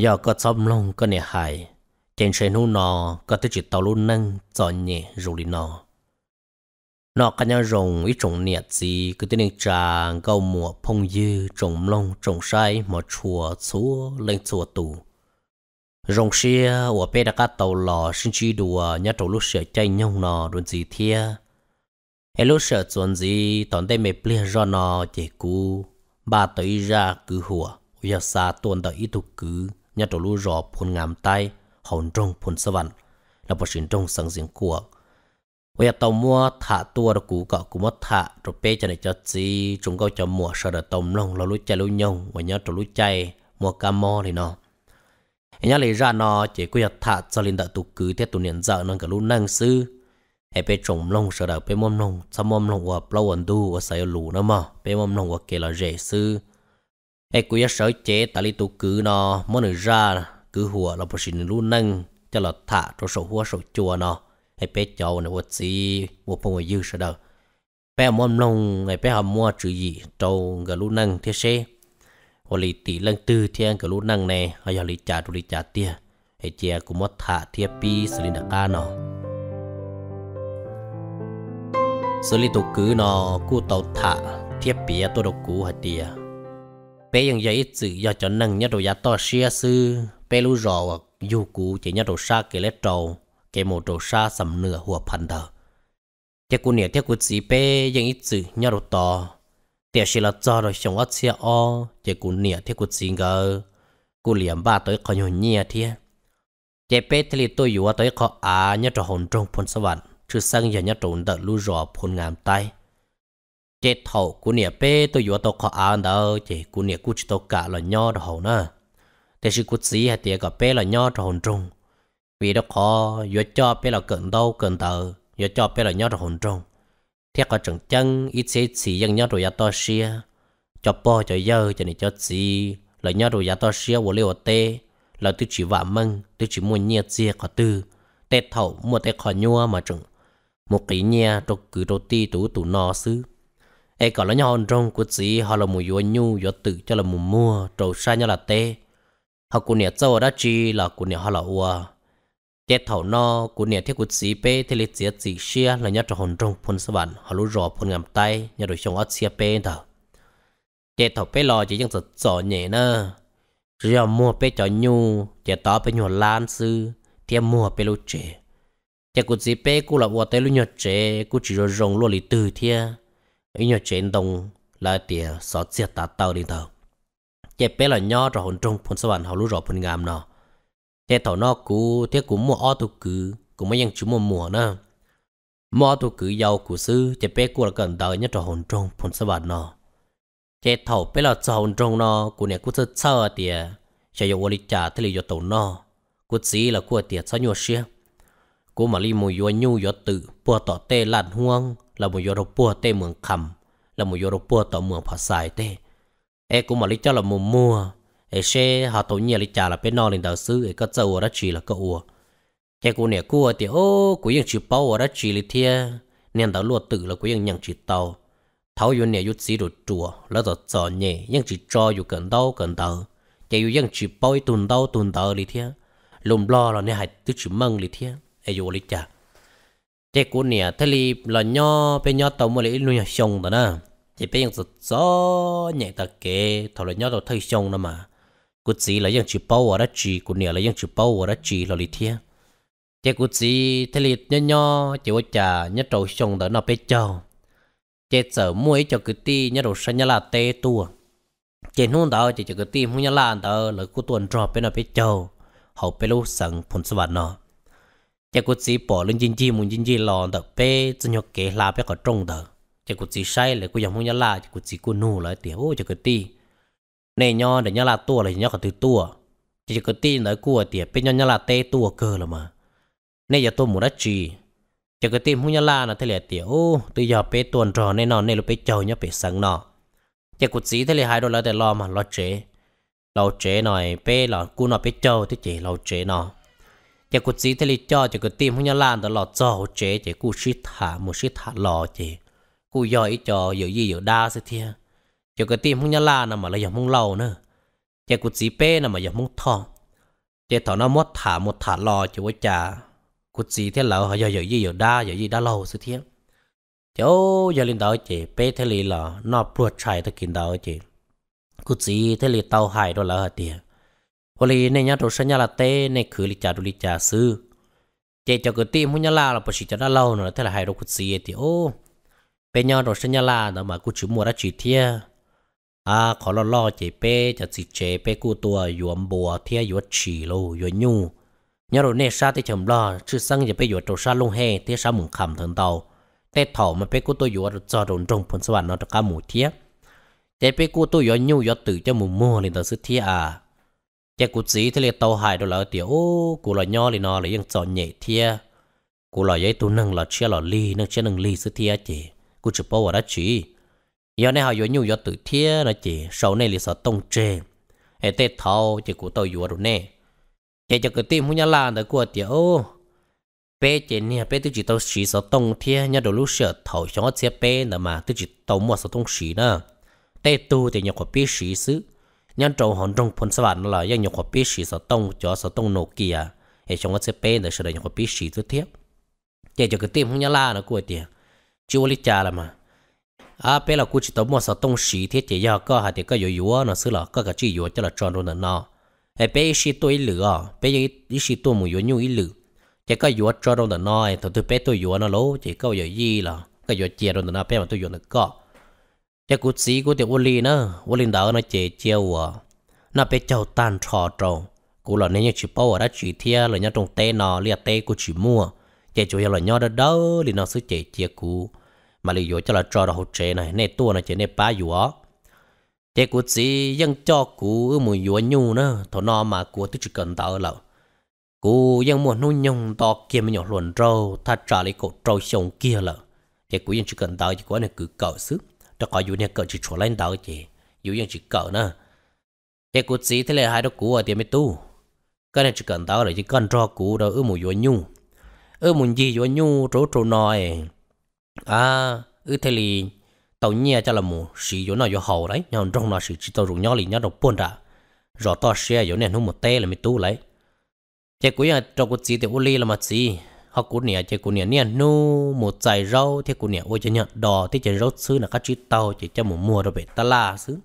giờ có xong luôn có nè hài trên xe nu nọ có tới chỉ tàu luôn nâng cho nhẹ rồi đi nọ nọ cả nhà rồng ít trồng nhẹ gì cứ tới nên trà câu mùa phong dư trồng lông trồng sai mà chùa chúa lên chùa tù rồng xe ở bên đã cắt tàu lò xin chi đùa nhà tàu lúc sợ chạy nhông nọ đồn gì thia hay lúc sợ chuẩn gì toàn đây mệt plei do nọ chỉ cú ba tới ra cứ hùa giờ xa tuần đợi ít tục cứ nhà trổ lưu rọ phun ngàm tay hồn trong phun sơ vặn là bộ xin trong sẵn diện của bây giờ tàu mua thả tua đó cú cọ cú mất thả rồi bê cho này cho gì chúng câu cho mua sợ đợt tàu lông lo lúa chạy lúa nhông và nhà trổ lúa chạy mua cà mò thì nó nhà lấy ra nó chỉ quy hoạch thả cho linh đạo tụ cứ thế tụ niệm dạo nó cả lúa năng sư hãy bé trồng lông sợ đợt bé mâm lông sao mâm lông và plau ẩn du và sai lù nó mà bé mâm lông và kê là rể sư ai cũng sợ chế ta li tu cứ nó mỗi nơi ra cứ hùa là bớt xin luôn nâng cho là thả cho sổ hùa sổ chùa nó ai bé cháu này vật gì một phong người dư sợ đâu bé mồm lông ai bé hầm mua chữ gì trâu gà luôn nâng thế xe hồ lì tỷ lăng tư thiên gà luôn nâng này hay là trả đồ lì trả tia ai chia cũng mất thả thia pi xử lý đặc ca nó xử lý tổ cứ nó cú tàu thả thiết bia tôi độc cú hạt tia bé yang ít chữ do cho nâng nhớ đồ giá to xia sư bé lú rò hoặc du cú chỉ nhớ đồ xa kể lết trầu kể một đồ xa sầm nửa hùa phần thờ thế cú nè thế cú chỉ bé yang ít chữ nhớ đồ to thế xí là cho rồi xong ớt xia o thế cú nè thế cú chỉ ngờ cú liềm ba tới có nhiều nhia thế thế bé thế li tôi vừa tới có à nhớ đồ hồn trong phun sầu chứ sang giờ nhớ đồ đợt lú rò phun ngàm tay chế thầu của nè bé tôi vừa tôi khó ăn đâu chế của nè cũng chỉ tôi cả là nho đầu nè thế sự của sĩ hay tiệt gặp bé là nho đầu trung vì đó khó vừa cho bé là cận đâu cận tờ vừa cho bé là nho đầu trung thế có chẳng chân ít sẽ sĩ dân nho rồi ya to xia cho bò cho dơ cho này cho sĩ là nho rồi ya to xia vô liều tê là tôi chỉ vạ măng tôi chỉ muốn nhia chia có tư tê thầu mua tê khó nhua mà chẳng một cái nhia tôi cứ đầu ti tủ tủ nọ xứ e có là nhau trong của chị họ là mùi yếu nhu yếu tự cho là mùi mua trầu xa nhau là tê họ của nhà châu đã chi là của nhà họ là ua chế thảo no của nhà thiết của chị bé thì lịch chế chị xia là nhau trầu hồn trong phun sơ bản họ lú rò phun ngầm tay nhà đối chồng ớt xia bé thở chế thảo bé lò chỉ chẳng sợ sợ nhẹ nè rồi mua bé cho nhu chế tỏ bé nhu lan sư thì mua bé lú chế chế của chị bé cũng là ua tê lú nhau chế cũng chỉ rồi rồng luôn lịch từ thiệt ý nhờ chuyện đồng là tìa sọt diệt tạt tàu đi tàu chế bé là nho rồi hồn trung phun sao hầu lú rồi phun ngàm nọ chế thảo nó cú thế cú mua o tu cử cũng mấy dân chú mua mùa nữa mua tu cử giàu cú sư chế bé cú là cần đời nhất rồi hồn trung phun sao nọ chế thảo bé là cho hồn trung nọ cú này cú sẽ sợ tìa sẽ dụ đi trả thế là dụ tàu nọ cú chỉ là cú tìa sao nhua xia cú mà li mùi dụ nhu dụ tự bỏ tỏ tê lạn huang là một yoro bua tê mường cầm, là một yoro bua tổ mường phò xài tê e cũng mà lý cho là một mua e xe họ tổ nhẹ lý trả là bên nọ lên đầu sư e có ở đó chỉ là có ua cái cô nè cua thì ô cô yên chỉ bao đó chỉ lý thia nên đầu luộc tự là cô yên nhận chỉ tàu tháo yên nè yết xí đồ chùa là giờ cho nhẹ yên chỉ cho yết cần đau cần đau cái yên chỉ bao tùn đau tùn đau lý thia lùm lo là nè hại tức chỉ măng lý thia e yết lý trả chế cú nè thế li là nho bên nho tàu mới lấy nuôi nhà sông đó nè chỉ bên những gió nhẹ ta kê thầu là nho tàu thấy sông đó mà cú chỉ là những chữ bao ở đó chỉ cú nè là những chữ bao ở đó chỉ là lý thiên chế cú chỉ thế li nho nho chỉ có trà nhất tàu sông đó nó bên châu chế sợ mũi cho cứ ti nhất đầu sân nhà là tê tua chế nôn đó chỉ cho cứ ti không nhà là đó là cú tuần trọ bên nó bên châu hậu bên lúc sừng phun sờ nó chắc có chỉ bỏ lên chính trị muốn chính trị lo đỡ bé chỉ nhóc kế là bé có trông được chắc có chỉ sai là có dòng muốn nhớ là chỉ có chỉ có nụ lại ô chắc có ti này nhau để nhớ là tua là nhớ có từ tua chắc có ti nói cua tiệt bên nhon nhớ là té tua cơ là mà này giờ tôi muốn đất trì chắc có ti muốn nhớ là nó thế là ô từ giờ bé tuần tròn này nọ này lúc bé chơi nhớ bé sáng nọ chắc có chỉ thế là hai đôi là để lo mà lo chế lo chế này bé là cua nọ bé chơi thế chỉ lo chế nọ chỉ có chỉ thế cho chỉ có tìm không lan đó lọ cho chế chỉ cú sĩ thả một sĩ thả lọ chỉ cú giỏi cho giờ gì giờ đa sẽ thia chỉ có tìm không nhà lan mà là giờ mông lâu nữa chỉ có chỉ bê mà giờ mông thọ chỉ thọ nó mất thả một thả lọ chỉ có chả cú chỉ thế lọ giờ giờ gì giờ đa giờ gì đa lâu sẽ thia chỗ giờ lên đó chỉ bê thế li là nó buộc chạy tới kinh đó chỉ cú chỉ thế li tàu hại đó là hả tiền hồ lì này nhá đồ sơn nhá là tê này khử lì chả đồ lì chả sư chạy cho cái tim muốn nhá là là bớt chỉ cho đã lâu nữa thế là hai đồ cút gì thì ô bên nhau đồ sơn nhá là đó mà cút chữ mua ra chỉ thia à khó lo lo chạy pe cho chỉ chạy pe cú tua yuan bùa thia yuan chỉ lô yuan nhu nhá đồ này sa thì chậm lo chứ sang giờ pe yuan đồ sa luôn he thế sa mùng khẩm thằng tàu tê thọ mà pe cú tua yuan cho đồn trong phần sạn nó cho cả mũi thia chạy pe cú tua yuan nhu yuan tự cho mù mua liền tờ sư thia à chỉ cụ chỉ thì là tàu hải đó là tiểu cụ là nho thì nó là những chọn nhẹ thia cụ là giấy tu nâng là chia là ly nâng chia nâng ly sứ thia chị cụ chụp bao đã chỉ giờ này họ yếu nhu yếu tự thia là chị sau này là sợ tông chê hệ tết thâu chỉ cụ tàu yếu rồi nè chỉ cho cái tim muốn nhá là đó của tiểu bé chị nè bé tôi chỉ tàu chỉ sợ tông thia nhà đồ lú sợ thâu cho nó chia bé nữa mà tôi chỉ tàu mua sợ tông chỉ nữa tết tu thì nhà có biết sĩ sứ nhân trâu hòn trong phun sờ nó là dân nhục hoa bì xì sờ tông cho sờ tông nổ kia à. hệ trong cái cp để sờ nhục hoa bì xì thứ tiếp để cho cái tim không nhá la nó cuối tiền chưa lý cha là mà à bây là cũng chỉ tao mua sờ tông xì thế chỉ do có hạt thì có yếu yếu nó xứ là có cả chỉ yếu cho là tròn luôn nó hệ bây xì tôi lửa bây giờ ít xì tôi muốn yếu nhu ít lửa chỉ có yếu tròn luôn nó thôi tôi bây tôi yếu nó lố chỉ có yếu gì là có yếu chia luôn nó bây mà tôi yếu nó có Chà cụ sĩ của tiểu Wally nó, Wally đỡ nó chế chiêu à. Nó bé cháu tan trò trò. Cụ là nên chỉ bao ở đó chỉ thia là nhá trong tê nó, lia tê của chỉ mua. Chà chủ yếu là nhó đó đó, lì nó sẽ chế chia cụ. Mà lì cho là trò đó hỗ chế này, nè tua nó chế nè bá dụ á. Chà sĩ dân cho cụ mùi dụ nhu nó, thổ nó mà cụ tức chỉ cần tao lậu. Cụ dân mua nụ nhung to kia mới nhỏ luồn trâu, tha trả lấy cổ trâu xông kia lậu. Chà cụ dân chỉ cần tao chỉ có này cứ cậu sức cho có dù nhà cỡ chỉ chỗ lên đầu chứ chỉ cỡ nữa thế cú chỉ thế là hai đứa cú ở tiệm mới tu cái này chỉ cần tao là chỉ cần cho cú đâu ở một vô nhu ở một gì vô nhu chỗ chỗ nói à ở thế là tàu nhẹ cho là mù xì vô nó vô hậu đấy nhau trong nó xì chỉ tàu rụng nhau lì nhau độc buồn đã rồi to xe vô nè nó một tê là mới tu lấy thế cuối nhà cho cú chỉ thì u ly là mà chỉ học cụ nè chơi cụ nè nè nu một giải rau thì cụ nè ôi chơi nhận đỏ thì chơi rau xứ là các chữ tàu chỉ cho một mùa rồi về ta la xứ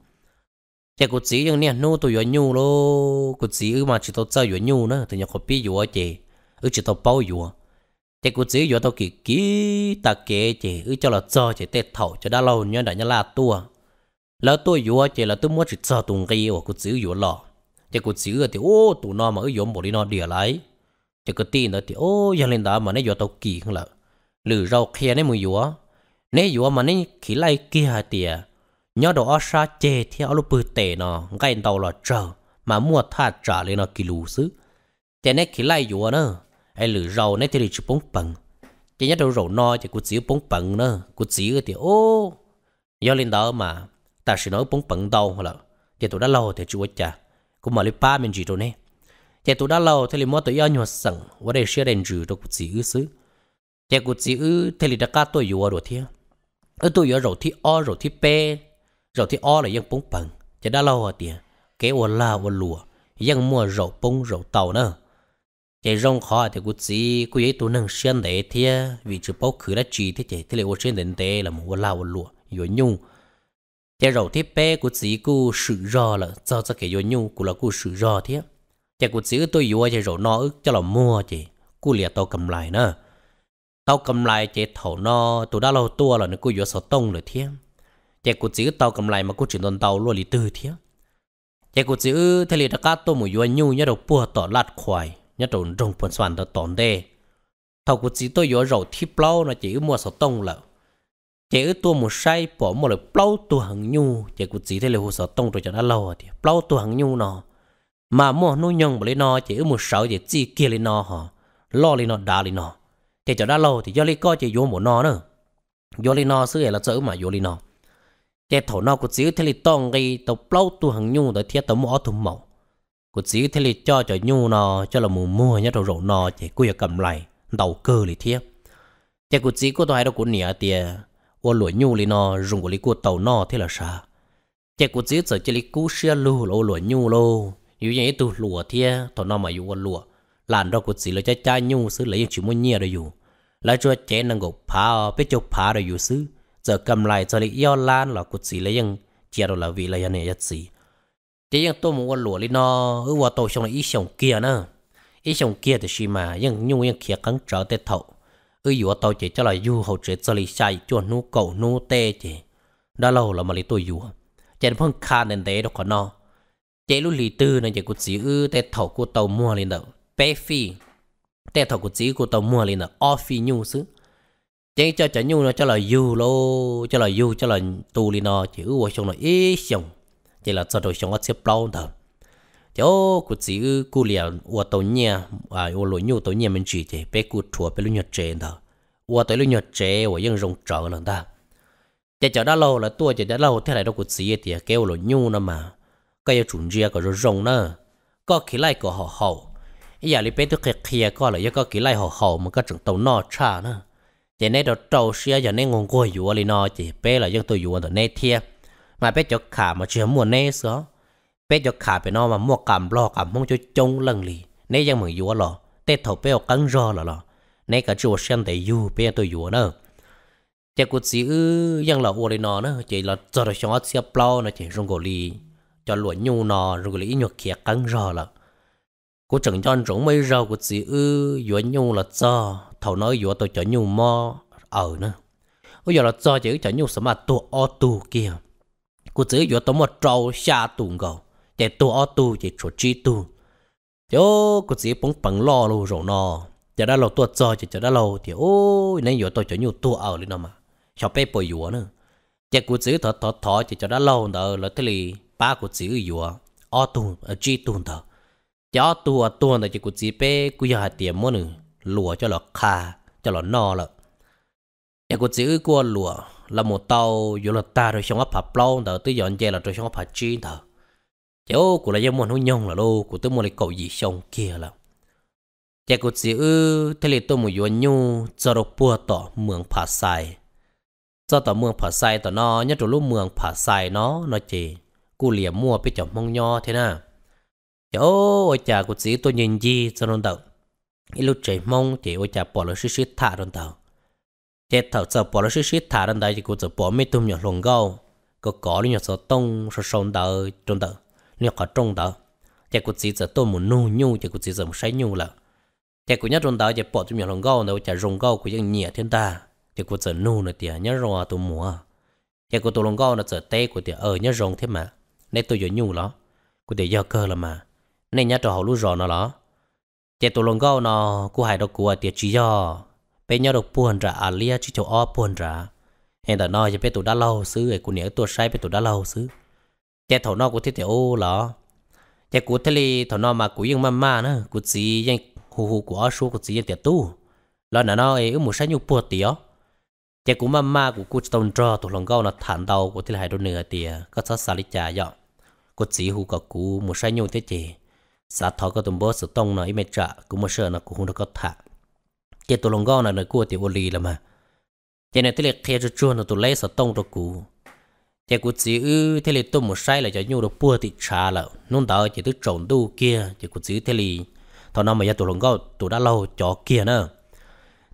chơi cụ chỉ nhưng nè nu tôi vừa nhu lô cũng chỉ mà chỉ tôi chơi vừa nhu nữa thì nhà có biết vừa chơi ư chỉ tôi bao vừa chơi cụ chỉ vừa tôi kỳ kỹ ta kế chơi ư cho là cho chơi tết thầu cho đã lâu nhớ đã nhớ la tua lỡ tôi vừa chơi là tôi muốn chỉ cho tùng cây của cụ chỉ vừa lọ chỉ cũng chỉ thì ô tụ nó mà ư vừa một đi nó địa lại chỉ có tin đó thì ô giờ lên đó mà nó giờ tàu kỳ không lợ lử rau kia nó mùi dúa nó dúa mà nó khi lại kia tìa nhớ đồ ở xa chê thì ở lúc bự tệ nó ngay tàu là chờ mà mua tha trả lên nó kỳ lù xứ thế nó khi lại dúa nữa ai lử rau nó thì đi chụp bóng bằng chỉ nhớ đồ rau no thì cũng chỉ bóng bằng nữa cũng chỉ thì ô giờ lên đó mà ta sẽ nói bóng bằng đâu là thì tôi đã lâu thì chưa cha cũng mà lấy ba mình gì rồi nè thế tụ đã lâu thế li mua tụi yêu nhua sẵn và đề xe đèn rử đồ cụ chỉ ư xứ thế cụ chỉ ư thế li đã cá tôi yêu đồ thế ở tụi yêu rồi thì o rồi thì pe rồi thì o là dân bông bằng thế đã lâu rồi tiền cái ô la ô lùa dân mua rồi bông rồi tàu nữa thế rong khó thì cụ chỉ cụ ấy tụi nâng xuyên để thế vì chữ bao khứ đã chỉ thế thế thế li ô xuyên đến thế là mua ô la ô lùa yêu nhung thế rồi thì pe cụ chỉ cụ sử rõ là do cho cái yêu nhung cụ là cụ sử rõ thế Chà cụ xíu tôi vừa chè rổ no ức cho là mua chị, Cụ lìa tao cầm lại nè. Tao cầm lại chè thổ no. tôi đã lâu tua là nó cụ vừa sổ tông rồi thiếm. Chà cụ xíu tao cầm lại mà cụ chuyển tuần tao luôn lì tư thiếm. Chà cụ xíu thế lì cá tôi mùi vừa nhu nhớ đầu bùa tỏ lát khoai. nhớ đầu rồng phần soạn tao tổn đê. tao cụ xíu tôi dùa rổ thiếp lâu nó chỉ mua sổ tông lợn chế tua một say bỏ một lời plau tua hằng nhu chế cụ chỉ thế là hồ sở tông rồi cho đã lâu rồi à plau tua hằng nhu nó mà mua nuôi nhung lấy nó chỉ một sáu chỉ chi kia lấy nó họ lo lấy nó đá lấy nó thì cho đã lâu thì do lấy coi chỉ vô một nó nữa vô lấy nó xứ là chữ mà vô lấy nó chỉ thổ nó của chỉ thì lấy tông cái tàu plau tu hàng nhung tới thiết tàu mỏ thùng màu của chỉ thì lấy cho cho nhung nó cho là mù mua nhất đầu rổ nó chỉ quay cầm lại đầu cơ lấy thiết chỉ của chỉ có tôi đâu cũng nĩa tiền ô lụa nhung lấy nó dùng của lấy của tàu nó thế là sao chỉ của chỉ giờ chỉ lấy cú xe lù lô lụa nhung lô อยู่ยังไอตัวหลัวเทียตอนนอมาอยู่วันหลัวหลานเรากดสีเราจะจ้ายู่ซื้อเลยยังชิมวันเนียเราอยู่ แล้วช่วยเจนังกบพาไปจบพาเราอยู่ซื้อจะกำไรจะเลยย่อล้านเรากดสีเลยยังเจียเราละวีเลยยันเนี่ยยัดสีเจยังตัวมัววันหลัวเลยนอเออว่าโตชงเลยอีชงเกียนะอีชงเกียแต่ชิมายังยู่ยังเขียกังเจอเตะเถาเอออยู่ว่าโตเจจะเอยยู่เขาเจจะเลยใช้จวนนู้เก่านู้เตเจได้เราเรามาลิตัวอยู่ เจนเพิ่งคานเนนเดดอกนอ chế lũ lì tư này chỉ có chỉ ư tê thầu của tàu mua lên đó bé phi tê thầu của chỉ của tàu mua lên đó off phi nhu xứ chế cho cho nhu nó cho là du lô cho là du cho là tu lên nó chỉ ư vô xong nó ít xong chỉ là cho đồ xong nó xếp lâu thôi chỗ của chỉ ư cụ liền ua tàu nhà à ua lối nhu tàu nhà mình chỉ chế bé cụ chùa bé lũ nhật chế đó ua tới lũ nhật chế ua những rồng trở lần ta chế chở đã lâu là tua chế đã lâu thế này đâu của chỉ thì kêu lối nhu nó mà cái chuẩn ria có rong nữa có khí lai có họ hậu giờ li bên tôi kia kia có là có khí lai họ hậu mà có trứng tàu cha nữa giờ này đó tàu xe giờ này ngon quá yếu li nọ chỉ bé là giờ tôi yếu ở này thiệt mà bé cho khả mà chưa mua này sao bé cho khả bé nó mà mua cảm lo cảm mong cho trông lần lì này giờ mình yếu lọ tết thầu bé cắn rò là lọ này cả chùa xem để yếu bé tôi yếu nữa chỉ có chỉ ư, yang là ô li chỉ là giờ đó hết xe plau nó chỉ rong gò li cho lụa nhu nò rồi lý nhuột kia căng rò là cô chẳng chọn rỗng mấy rau của chị ư dùa nhu là cho thầu nói dùa tôi cho nhu mò ở nữa bây giờ là cho chữ cho nhu sớm mà tua o tu kia cô chỉ dùa tôi một trâu xa tuồng gầu chạy tua o tu chạy chỗ chi tu chỗ cô chỉ bóng bằng lo luôn rồi nò, giờ đã lâu tua cho chỉ đã lâu thì ôi nên dùa tôi cho nhu tua ở lên nọ mà sao bé bồi dùa nữa chạy cô chỉ thọ thọ thọ chỉ cho đã lâu nữa là thế li ba của chỉ ở yếu ở tuần ở chỉ tuần thở cho tua tuần là chỉ của chỉ bé cứ nhà tiệm mua nữa lúa cho lọ khà cho lọ no lợ nhà của chỉ của lúa là một tàu yếu là ta rồi xong ấp hạt plon thở tới dọn dẹp là rồi xong ấp hạt chi thở cháu của là do mua nó nhông là lô của tôi mua lại cậu gì xong kia là nhà cụ chỉ ư thế lì tôi một yuan nhu cho đồ bùa tỏ mường phá sai. Cho tỏ mường phá sai tỏ nó nhất rồi lúc mường phá sai nó nó chỉ. กูเหลี่ยมัวไปจอมมองยอเท่น่ะเจ้าโอจ่ากูสีตัวเย็นจีจนนเต่าอีลูกใจมองเจ้าโอจ่าปอลชิชิดถ่านนเต่าเจ้าเต่าจะปอลชิชิดถ่านนเต่าจะกูจะปอไม่ตุ้มหยอดลงเก้าก็ก่อลิ้นหยอดสะต้งสะสมเต่าจนเต่าลิ้นขอจงเต่าเจ้ากูสีจะต้มหมุนนู่ยู่เจ้ากูสีจะใช้ยู่ละเจ้ากูยัดจนเต่าจะปอตุ้มหยอดลงเก้าเต่าจะลงเก้ากูยังเหนียดเท่น่ะเจ้ากูจะนู่นเตียยัดรอตัวหมัวเจ้ากูตัวลงเก้าเต่าจะเตะกูเตียเออยัดรงเท่มา nên tôi dỗ nhung ló cô để giờ cơ là mà nên nhà trò họ lú rò nó ló chế tôi lồng gao nó cô hài đọc của tiệt chỉ do bé nhá được buồn ra à lia chỉ chỗ ó buồn ra hiện tại nó cho bé tôi đã lâu xứ ấy cô nhớ tôi sai bé tôi đã lâu xứ chế thầu nó của thiết tiểu ô ló chế của thế li thầu nó mà của yên mama nữa của gì yên hù hù của số của gì yên tiệt tu lo nè nó ấy một sai nhung buồn tiệt chế của mama của cô tông trò tôi lồng gao nó thản đầu của thế là hai đôi nửa tiệt có sát xà lít trà có chỉ hú cả cú một sai nhung thế chị sa thọ có tụm bó sự tông nó mệt trả cũng một sợ nó cũng không được có thả chị tụi long gõ là nơi cua thì ô lì là mà chị này thế là kia cho chua nó tụi lấy sự tông rồi cú chị cú chỉ ư thế là tụi một sai là cho nhung được bua thì trả là nung đỡ chị tức trộn đu kia chị cú chỉ thế là thọ nó mà giờ tụi long gõ tụi đã lâu chó kia nữa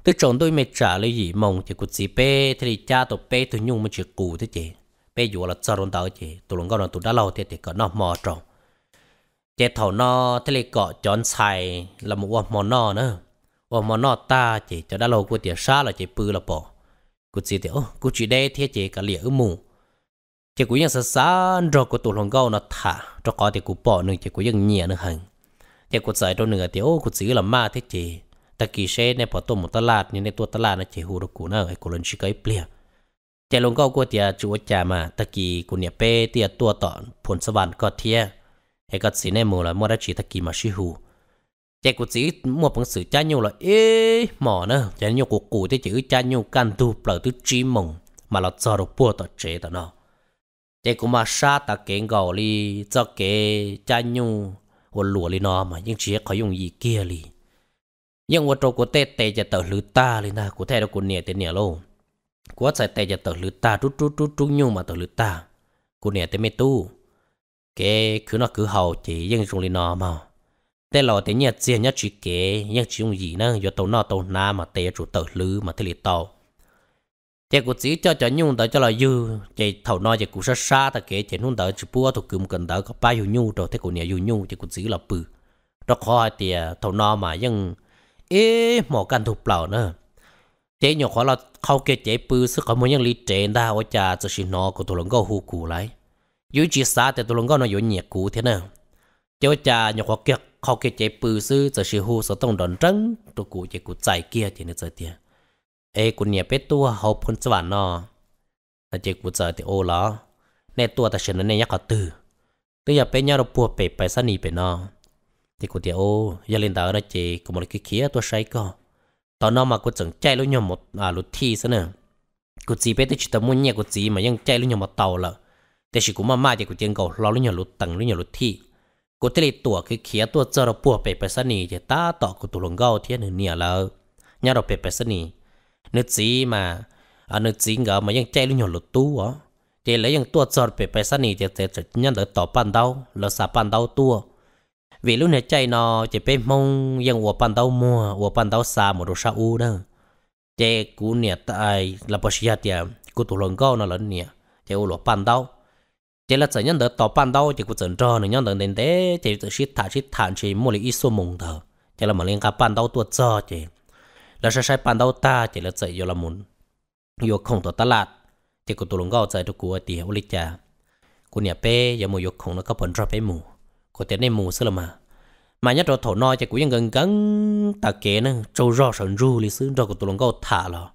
tức trộn đôi mệt trả lấy gì mong chị cú chỉ pe thế là cha tụi pe tụi nhung mới chị cú thế chị ปอยู่ละจรุนตาเจตุลงก็นตุดาเราเตเตก็นอมอตรเจเถานอทะเลเกาะจอนไซละมวมอนอเนอวมอนอตาเจจะดาเรากูเตียชาละเจปือละปอกูจีเตียวกูจีได้เทเจกะเลียอมูเจกูยังสะสานรอกูตุลงก็นอถาจกอเตกูปอหนึ่งเจกูยังเงียนึงหังเจกูใส่ตัวเหนือเตียวกูซื้อละมาเทเจตะกี้เชในพอตมตลาดนี่ในตัวตลาดนะเจฮูรกูนะไอโคลนชิกไอเปลี่ยแต่ลงก็กวเตียจูจามาตะกี้กูเนี่ยเป้เตียตัวต่อผลสวรรค์ก็เทียไอ้ก็สีในมูละมอดชีตะกี้มาชิหูแต่กูสีมัวปังสือจ้าญูละเอ๊หมอเนอะจ้าญูกูกูที่จือจ้าญูกันตูเปล่าตุจีมงมาละจอรปัวต่อเจต่อเนาะแต่กูมาชาตะเก่งเก่าลีจอเกจ้าญูวันหลัวลีนอมายังเชียขอยุ่งยีเกียลียังวัวโตกูเตะเตะจะเต่อหรือตาเลยนะกูแท้แล้วกูเนี่ยเตะเนี่ยโล quá sai tay cho tờ lư ta trút trút trút trút nhung mà tờ lư ta cô nè tên mê tu cái cứ nó cứ hầu chỉ dân dùng lên nò mà tê lò tê nhật riêng nhất chỉ kế nhất chỉ dùng gì nữa do tàu nó tàu na mà tê chủ tờ lư mà tê lì tàu tê của sĩ cho cho nhung tới cho là dư chạy thầu nò chạy cũng xa xa ta kế chạy nung tới chỉ bua thuộc cùm cần tới có ba dù nhung rồi thế của nè dù nhung chạy của sĩ là bự đó khó tê à, thầu nò mà dân ế mò căn thuộc bảo nữa chế nhỏ khó là khâu kia chế bự sức khó muốn những lý chế đã ở nhà chỉ xin nó của tụi lông gấu hù cù lại dưới chỉ xa thì tụi lông gấu nó dối nhẹ cù thế nào chế ở nhà nhỏ khó kia khâu kia chế bự sức chỉ xin hù sợ tông đòn trắng tụi cụ chế cụ chạy kia thì nó chơi tiền ê cụ nhẹ bé tua hậu phun sờ nó là chế cụ chơi thì ô lá nè tua ta xin nó nè nhắc họ từ tôi giờ bé nhỏ nó bùa bẹp bài sani bé nó thì cụ thì ô giờ lên tàu ra chế có một cái kia tua say co ตอนนั้นมากูจังใจลุยมหมดอ่าลุที่ซะเนอะกูจีไปแต่ชิตมุ่งเนี่ยกูจีมายังใจลุยมหมดเตาละแต่ชิกูมามาเดีกูเจียงเก่าเราลุยมลุตังลุยมลุที่กูเตลีตัวคือเขียตัวเจอเราปวดไปไปสนีจะตาต่อกูตุลงเก่าเทียนเนี่ยแล้วเนี่ยเราไปไปสนีนึกจีมาอ่านึกจีเงามายังใจลุยมลุตู้อ๋อเจเลยยังตัวเจอไปไปสนีจะจะจะเนี่ยเดือต่อปันเดาเราสาปันเดาตัว vì lúc này chạy nó chỉ bên mong dân của bàn tàu mua của bàn tàu xa một đồ sao u đó chạy cú nè tại là bớt xia tiệm cú tụ lần gâu nó lớn nè chạy u lọ bàn tàu chạy là chẳng nhận được tàu bàn tàu chạy cú chẳng cho nó nhận được đến thế chạy tự xịt thả xịt thản chỉ mua lấy ít số mùng thờ chạy là mà liên cả bàn tàu tuột cho chạy là sẽ sai bàn tàu ta chạy là chạy vô là muốn vô không tàu tát, lạt chạy cú tụ lần gâu chạy được cú tiệm u lịch cha cú nè pe giờ mua vô không nó có phần ra pe mù có thể nên mù xưa là mà mà nhất rồi thổ nói chạy cũng gần gần ta kể nè trâu rò sơn ru lý sư rồi của tụi lòng câu thả lò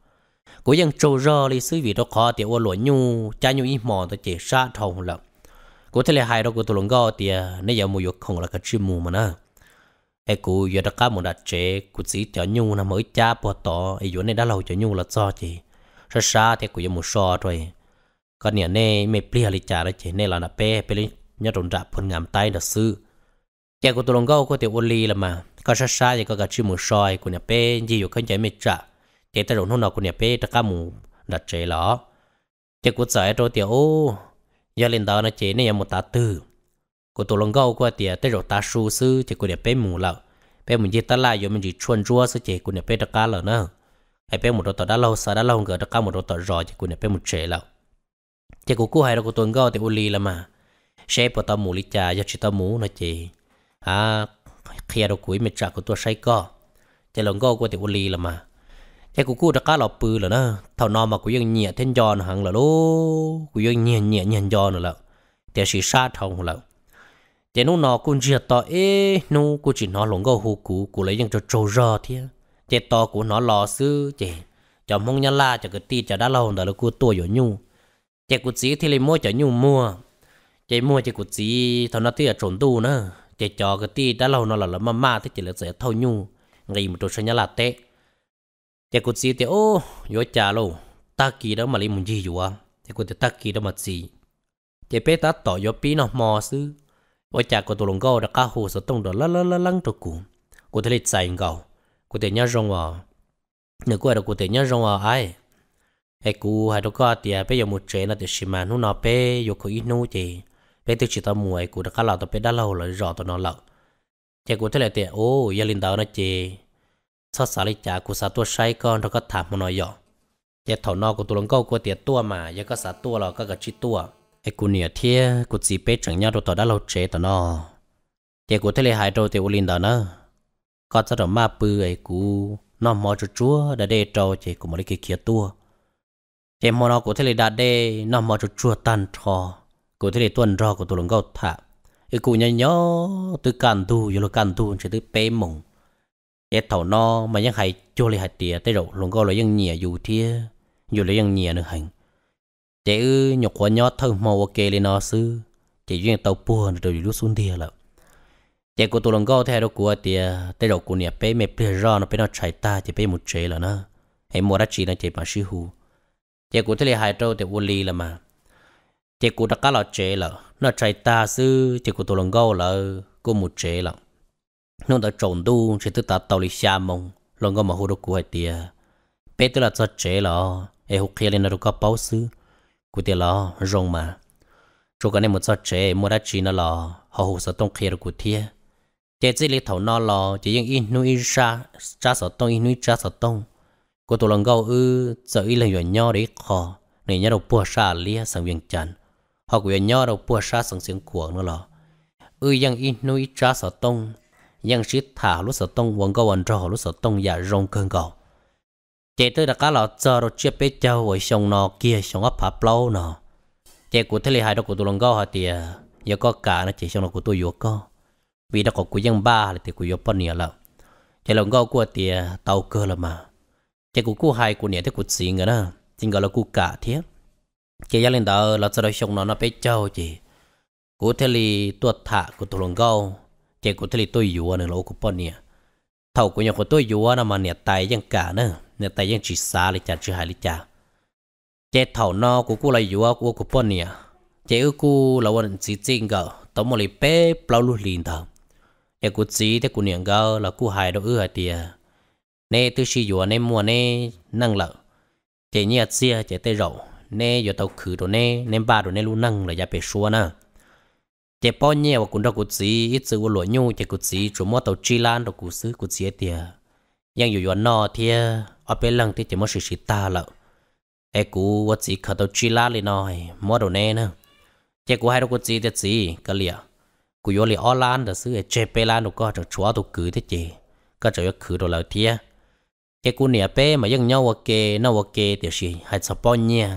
cũng dân trâu rò lý sư vì đó khó thì ô lúa nhu cha nhu ít mòn tới chế sát thòng là có thế là hai đó của tụi lòng câu thì à, nên giờ mù dục không là cái chim mù mà nè ai cụ giờ đã cá một đặt chế cụ chỉ cho nhu là mới cha bỏ tỏ ai giờ này đã lâu cho nhu là do chị ra xa thì cụ giờ một so rồi còn nhà này mẹ plia lý cha đó chị này là nạp bé plia nhớ rộn rạp phần ngàm tay đã sư chạy của tôi lòng gâu có tiểu ô ly là mà có xa xa thì có cả chữ mù soi của nhà bê gì dù không chạy mệt trả chạy ta rộn hôm nọ của nhà bê ta cả mù đặt chế lọ chạy của giải rồi tiểu ô giờ lên đó nó chế này một tá tư của tôi lòng gâu có tiểu tới rồi ta su sư chạy của nhà bê mù lợ bê mình gì ta lại rồi mình chỉ chuồn rua sư chạy của nhà bê ta cả lợ nữa ai bê một đôi tờ đã lâu xa đã lâu gỡ ta cả một đôi tờ rồi chạy của nhà bê một chế lợ chạy của cô hay là của tôi gâu tiểu ôn ly là mà sẽ bỏ tao mù lý cha giờ chỉ tao mù nó chị à khi à đâu cuối mệt trả của tôi say co chạy lòng go qua thì u lì là mà chạy cú cú đã cá lọp bự là nó thảo nọ mà cú dân nhẹ thiên giòn hẳn là lô cú dân nhẹ nhẹ nhẹ giòn nữa là thì sĩ sát thòng là chạy nó nọ cũng chỉ to ê nó cú chỉ nó lòng go hú cú cú lấy dân cho trâu rò thế chạy to cú nó lò sư chạy cho mong nhân la cho cái ti cho đã lâu đã là cô tôi rồi nhung chạy cú chỉ thì lấy mua cho nhung mua chị mua chị của chị thằng nó tiếc trốn tù nữa chị cho cái tí đã lâu nó là là mà mà thì chị là sẽ thâu nhu ngày một trò chơi nhà là tệ chị của chị thì ô vô trả luôn, ta kỳ đó mà lấy muốn gì vậy chị của ta kỳ đó mà gì chị bé ta tỏ vô pí nó mò sư vô trả của tụi lồng gấu đã cá hồ sợ tông đó lăn lăn lăn lăn trục cụ của thầy lịch sai gấu của thầy nhá rong à nếu của đó của thầy nhá rong à ai hay cú hay đâu có thì à, bây giờ một trẻ nó thì xí mà nó nó bé vô khỏi nô chị bé tự chỉ tao muội của đã cá lão tao bé đã lâu rồi rõ tao nó lợn chè của thế lại tiệt ô gia linh tao nó chè sao xả lấy trả, của xả tua say con nó có thả một nói dọ chè thầu no của tụi lông câu của tiệt tua mà giờ có xả tua là có gạch chi tua ai của nè thia của gì bé chẳng nhau rồi tao đã lâu chế tao nó chè của thế lại hai đầu tiệt ô linh tao nó có cho rồi ma bự ai của nó mò cho chúa đã để trâu chè của một cái kia tua chè mò nó của thế là đã để nó mò cho chúa tan trò cô thấy tuần rò của tôi lồng gạo thả cái cụ nhà nhỏ từ càn tu rồi là càn tu chỉ từ bé mùng cái thầu no mà vẫn hay cho lại hạt tía tới rồi lồng gạo lại vẫn nhẹ dù thia dù lại vẫn nhẹ nữa hành chế ư nhọc quá nhỏ thơm màu ok lên nó sư chế duyên tàu buồn rồi lúc xuống thia là chế của tôi lồng gạo theo đó của tía tới rồi của nhà bé mẹ bé rò nó bé nó chạy ta chỉ bé một chế là nó hay mua ra chỉ là chỉ mà sư hù chế của này hai trâu thì vô ly là mà chỉ cụ đã cá lọ chế lợ nó chạy ta sư chỉ cụ tổ lòng gâu lợ cụ một chế lợ nó đã trộn đu chỉ tự ta tàu lì xa mông lòng gâu mà hô đốc cụ hay tìa bé tự là cho chế lợ e hụt kia lên nó có báo sư cụ tìa lọ rong mà chỗ cái này một cho chế mua đã chỉ nó lọ họ hụt sợ tông kia cụ tìa chế chỉ lì thầu nó lọ chỉ những in nuôi ra ra sợ tông in nuôi ra sợ tông cụ tổ lòng gâu ư sợ y là nhỏ đấy khó này nhớ đầu bùa xa lia sang viên chán họ quyền nhau đâu bùa xa sẵn xiên của nó lo ư yang in nuôi cha sở tông yang sĩ thả lúc sở tông quần câu quần trò lúc sở tông giả rong cơn cầu chạy tới đã cá lọ chờ rồi chia bế châu với sông nọ kia sông ấp hạp lâu nọ chạy của thế hai đó của tôi lòng câu hả thì giờ có cả nó chạy sông nọ của tôi vừa có vì đó có của yang ba là thì của vừa bao nhiêu là chạy lòng câu của tiề tàu cơ là mà chạy của cô hai của nè thế của xí nữa nè chính gọi là cô cả thiết chị gia đình đó là cho đời sống nó nó bé trâu chị cụ thể là tuột thả của tổ lồng gâu chị cụ thể là tôi yếu nữa là của bọn nè thầu của nhà của tôi yếu là mà nè tay ยัง cả nữa nè tay ยัง chỉ xa lịch chả chỉ hại lịch chả chị thầu nó của cô là yếu của của bọn nè chị ư cô là vẫn chỉ chính gờ tổng một lì bé bao lú liền thầu em cụ chỉ thế cụ niệm gờ là cụ hại đâu ư hại tiề nè tôi chỉ yếu nè mua nè năng lợi chị nhẹ chia chị tay rậu nè giờ tàu khử rồi nè nên ba rồi nè luôn năng là giá bể xua nè chế bao nhiêu và cũng đâu cũng ít sự vô lỗi nhu chế cũng gì chủ tàu chi lan đâu cũng xứ cũng tiề nhưng dù yuan nọ thì ở bên lăng thì chỉ mua sự ta lợ e ai cũ vật gì khờ tàu chi lan lên nói mua đồ nè e nè chế cũ hay đâu cũng gì thì gì cái liệt cũ vô liệt online là xứ chế bê lan đâu có cho chúa tàu cử thế chế có cho khử đồ lợi thiệt cái cú nè bé mà dân nhau ok nó ok thì gì hay sao bao nhiêu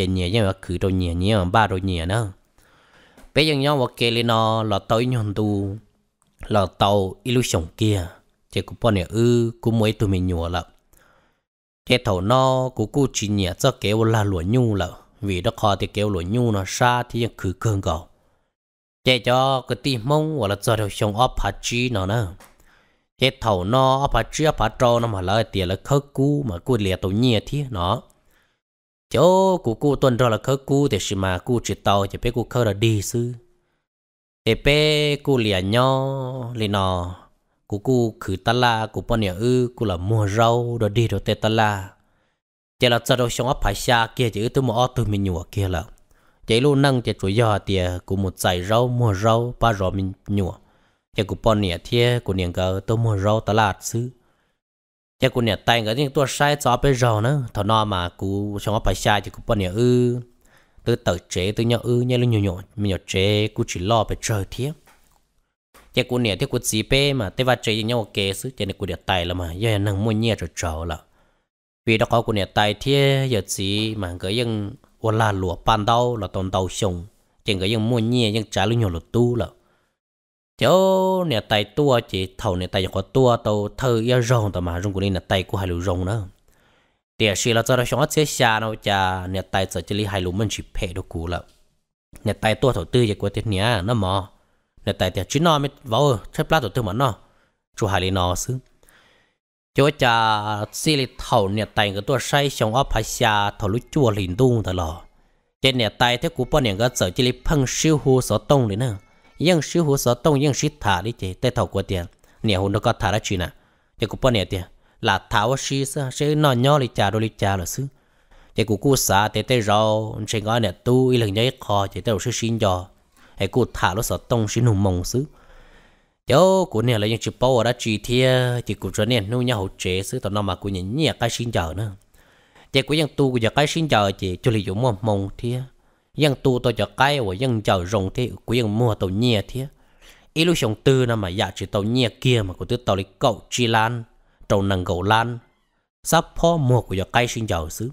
cái nhẹ nhưng mà cứ đồ nhẹ nhẹ ba đôi nhẹ nữa bây giờ nhau vào kia lên nó là tới nhon tu là tàu illusion kia chỉ cũng bọn này ư cũng mới tụi mình nhua lợ thế thầu nó cũng cũng chỉ nhẹ cho kéo là lụa nhu lợ vì đó khó thì kéo lụa nhu nó xa thì cứ cương cầu chế cho cái tim mông hoặc là cho đầu sông Apache nó nè chế thầu nó Apache trâu nó mà lại tiền là khất cú mà cú liệt tụ nhẹ thì nó chỗ cụ cụ tuần rồi là khơ cụ thì xí mà cụ chỉ tàu chỉ bé cụ khơ là đi sư để bé cụ lìa nho lì nò, cụ cụ khử ta la cụ bọn nhà ư cụ là mua rau rồi đi rồi tê ta la chỉ là cho đâu xong áp phải xa kia chỉ tôi mua tôi mình nhùa kia là chỉ luôn năng chỉ chủ do tiề à, cụ một giải rau mua rau ba rau mình nhùa chỉ cụ bọn nhà thiê cụ niệm cờ tôi mua rau ta la sư nhà cụ nhà tay người những tua sai gió bây giờ nữa thằng nó mà cụ xong phải sai thì cụ bọn nhà ư từ tờ chế từ nhà ư nhà luôn nhiều nhỏ mình nhỏ chế cụ chỉ lo về trời thiếp nhà cụ nhà thiết cụ gì bê mà tê va chế nhau kê sức cho nên cụ nhà tay là mà giờ năng mua nhẹ rồi trầu là vì đó có cụ nhà tay thiếp giờ gì mà người dân ôn là lụa pan đau là tồn đau sùng chỉ người dân mua nhẹ nhưng trả luôn nhiều là tu là chỗ nè tay tua chỉ thầu nè tay có tua tàu thơ ya rồng tàu mà rung của nè tay của hai lũ rồng nữa để xí là cho nó xong chết xa nó cha nè tay sợ chỉ hai lũ mình chỉ phe đồ cũ lợ nè tay tua thầu tư vậy của tiền nhà, nó mò nè tay tiền chỉ nó mới vào chơi plát thầu tư mà nó chú hai lũ nó xứ chỗ cha xí là thầu nè tay cái tua say xong ở hai xa thầu lũ chua liền tung thầu lò trên nè tay thế cú bọn nè cái sợ chỉ phăng siêu hồ sợ tông đấy nữa ยังชิวหัวสอต้องยังชิดถาดิเจแต่เท่ากว่าเตียเนี่ยหุ่นก็ถาละชีนะเดี๋ยวกูป้อนเนี่ยเตียหลับถาว่าชีซะใช้นอนย่อลิจ่าโดลิจ่าหรือซื้อเดี๋ยวกูกู้สาแต่แต่เราใช้ก้อนเนี่ยตู้อีหลังยัยคอเจแต่เราชื่อชินยอไอ้กูถาแล้วสอต้องชินหุ่มมงซื้อเดี๋ยวกูเนี่ยเลยยังชิป้อว่าละจีเทียจีกูจะเนี่ยนู่นย่าหัวเจซื้อตอนนอนมากูเนี่ยเนี่ยใกล้ชินยอเนอะเดี๋ยวกูยังตู้กูอยากใกล้ชินยอเจจุลิอยู่มั่วมงเทียยังตูตัวจะใกล้ว่ายังเจ้ารงที่กูยังมัวตัวเนียเทียอีลูกชงตือนะมาอยากจีตัวเนียเกียมากูตือตัวลิเก่าจีลานตัวนังเก่าลานซับพ่อมัวกูจะใกล้ชิงเจ้าซื้อ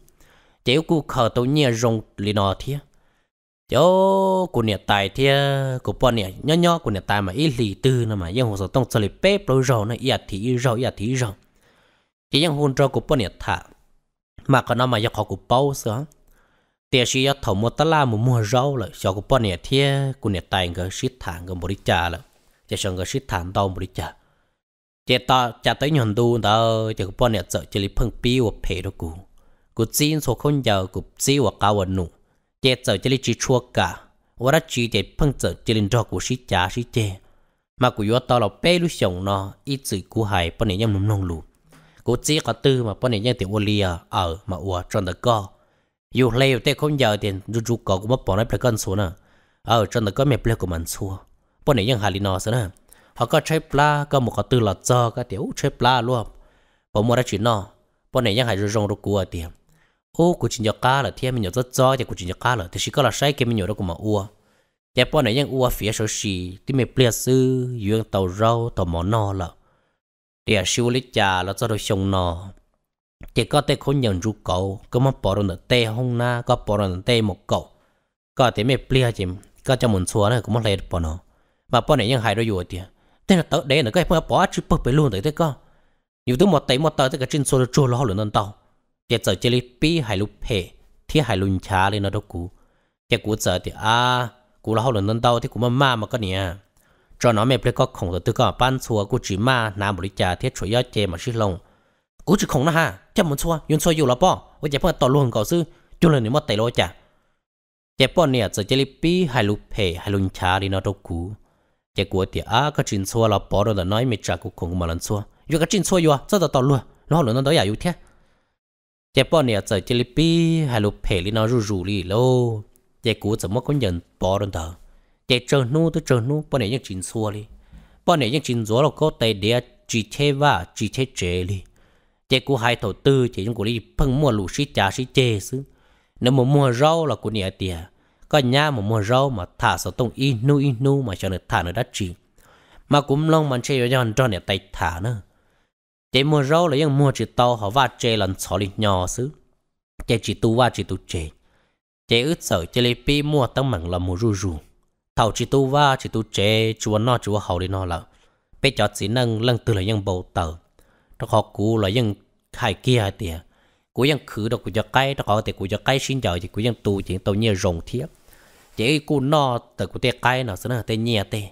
เจ้ากูเข่าตัวเนียรงลีนอเทียเจ้ากูเนี่ยตายเทียกูปอนเนี่ยย่อๆกูเนี่ยตายมาอีหลีตือนะมายังหัวสต้องสลิปเป๊ะโปรยเรานะอีอัดถีเราอีอัดถีเราที่ยังหุ่นเรากูปอนเนี่ยถ่ามาก็นำมายกขอกูเป้าเสือ tiền sĩ cho thầu mua tala một mua rau là cho cái bọn này thế của này tài người xịt thẳng cái một đi trả là chỉ cho người xịt thẳng đâu một đi trả ta cha tới nhận đồ, đó chỉ cái bọn này sợ chỉ lấy phăng pi và phê đó cụ cụ xin số không giờ cụ xin và cao và nụ chỉ sợ chỉ lấy chỉ chua cả và đó chỉ để phăng sợ chỉ lấy cho cụ xịt trả xịt chê mà cụ yếu tao là bê lúc sống nó ít sự cụ hại bọn này nhầm nông nông lù cụ chỉ có tư mà bọn này nhầm tiểu ô lia ở à, ờ, mà ủa tròn được co dù lấy tê không giờ tiền rút rút cũng mất bỏ nói plecan xuống à ở ờ, trong đó có mẹ plecan của mình xua bọn này ยัง hà lì nó nữa à. họ có chơi pla có một cái từ là giờ cái tiểu pla luôn bọn mua ra chuyện nó bọn này ยัง hà rút rong rút cua tiền ô của chuyện nhạc ca là thiên mình nhớ rất rõ thì của chuyện nhạc ca là thì chỉ có là sai cái mình nhớ đó của mà ua thì bọn này ยัง ua phía sau thì mẹ plecan sư dương tàu rau tàu món nọ là siêu lịch trà là cho đồ sông nọ chỉ có thể khôn nhận rủ cậu có mà bỏ được tê hông na có bỏ được tê một cậu có thể mẹ hả chìm có cho muốn xóa này cũng mất lấy bỏ nó mà bỏ này nhưng hại đôi dù thì thế là tớ đấy là cái phải bỏ chứ bỏ phải luôn tới thế con nhiều thứ một tay một tay tất cả trên số được chua lo luôn nên tao chỉ giờ chỉ lấy pi hại lúc hệ thì hại luôn chá lên nó đâu cũ chỉ cũ giờ thì à cũ lo luôn nên tao thì cũng mà ma mà có nè cho nó mẹ plia có khổng tử có ban xóa của chỉ ma nam bồi trà thiết chủ yếu chê mà xích lông cú chịu khổng nó ha chắc muốn xua yun xua dù là bỏ với chế bọn tỏ luôn cầu sư chung là nếu mà tẩy lô chả chế bọn nè giờ chế li pi hai lục phe hai lục cha đi nó đâu cú chế của tiệt á cái chuyện xua là bỏ rồi là nói mình trả không có mà lần xua dù cái chuyện xua dù cho tao tỏ luôn nó nó đó giả yếu thế chế bọn nè giờ chế li pi hai lục phe đi nó rù rù đi lô chế của giờ mất con nhận bỏ rồi đó chế chờ nu tôi chờ nu bọn này những chuyện xua đi bọn này những chuyện rủa là có tay để chỉ thế và chỉ thế chế đi chế của hai thầu tư chỉ chúng của đi phân mua lũ sĩ trà sĩ chê xứ nếu mà mua rau là của nhà tiền có nhà mà mua rau mà thả sổ tông inu inu mà cho nó thả nó đất chỉ mà cũng long mà chơi cho cho nhà tay thả nữa chế mua rau là những mua chỉ to họ va chê lần xỏ lên nhỏ xứ chế chỉ tu va chỉ tu chê chế ướt sở chế lấy pi mua tấm mảnh là mua ru ru thầu chỉ tu va chỉ tu chê chúa nó chúa hầu đi nó là bé chó chỉ nâng lần từ là những bầu tàu trong họ cũ là dân hai kia tiền của dân khử đó của cho cái đó họ thì của cho cái xin chờ thì của dân tù chuyện tàu nhiều rồng thiết chế của nó từ của tiền cái nó sẽ là tiền nhiều tiền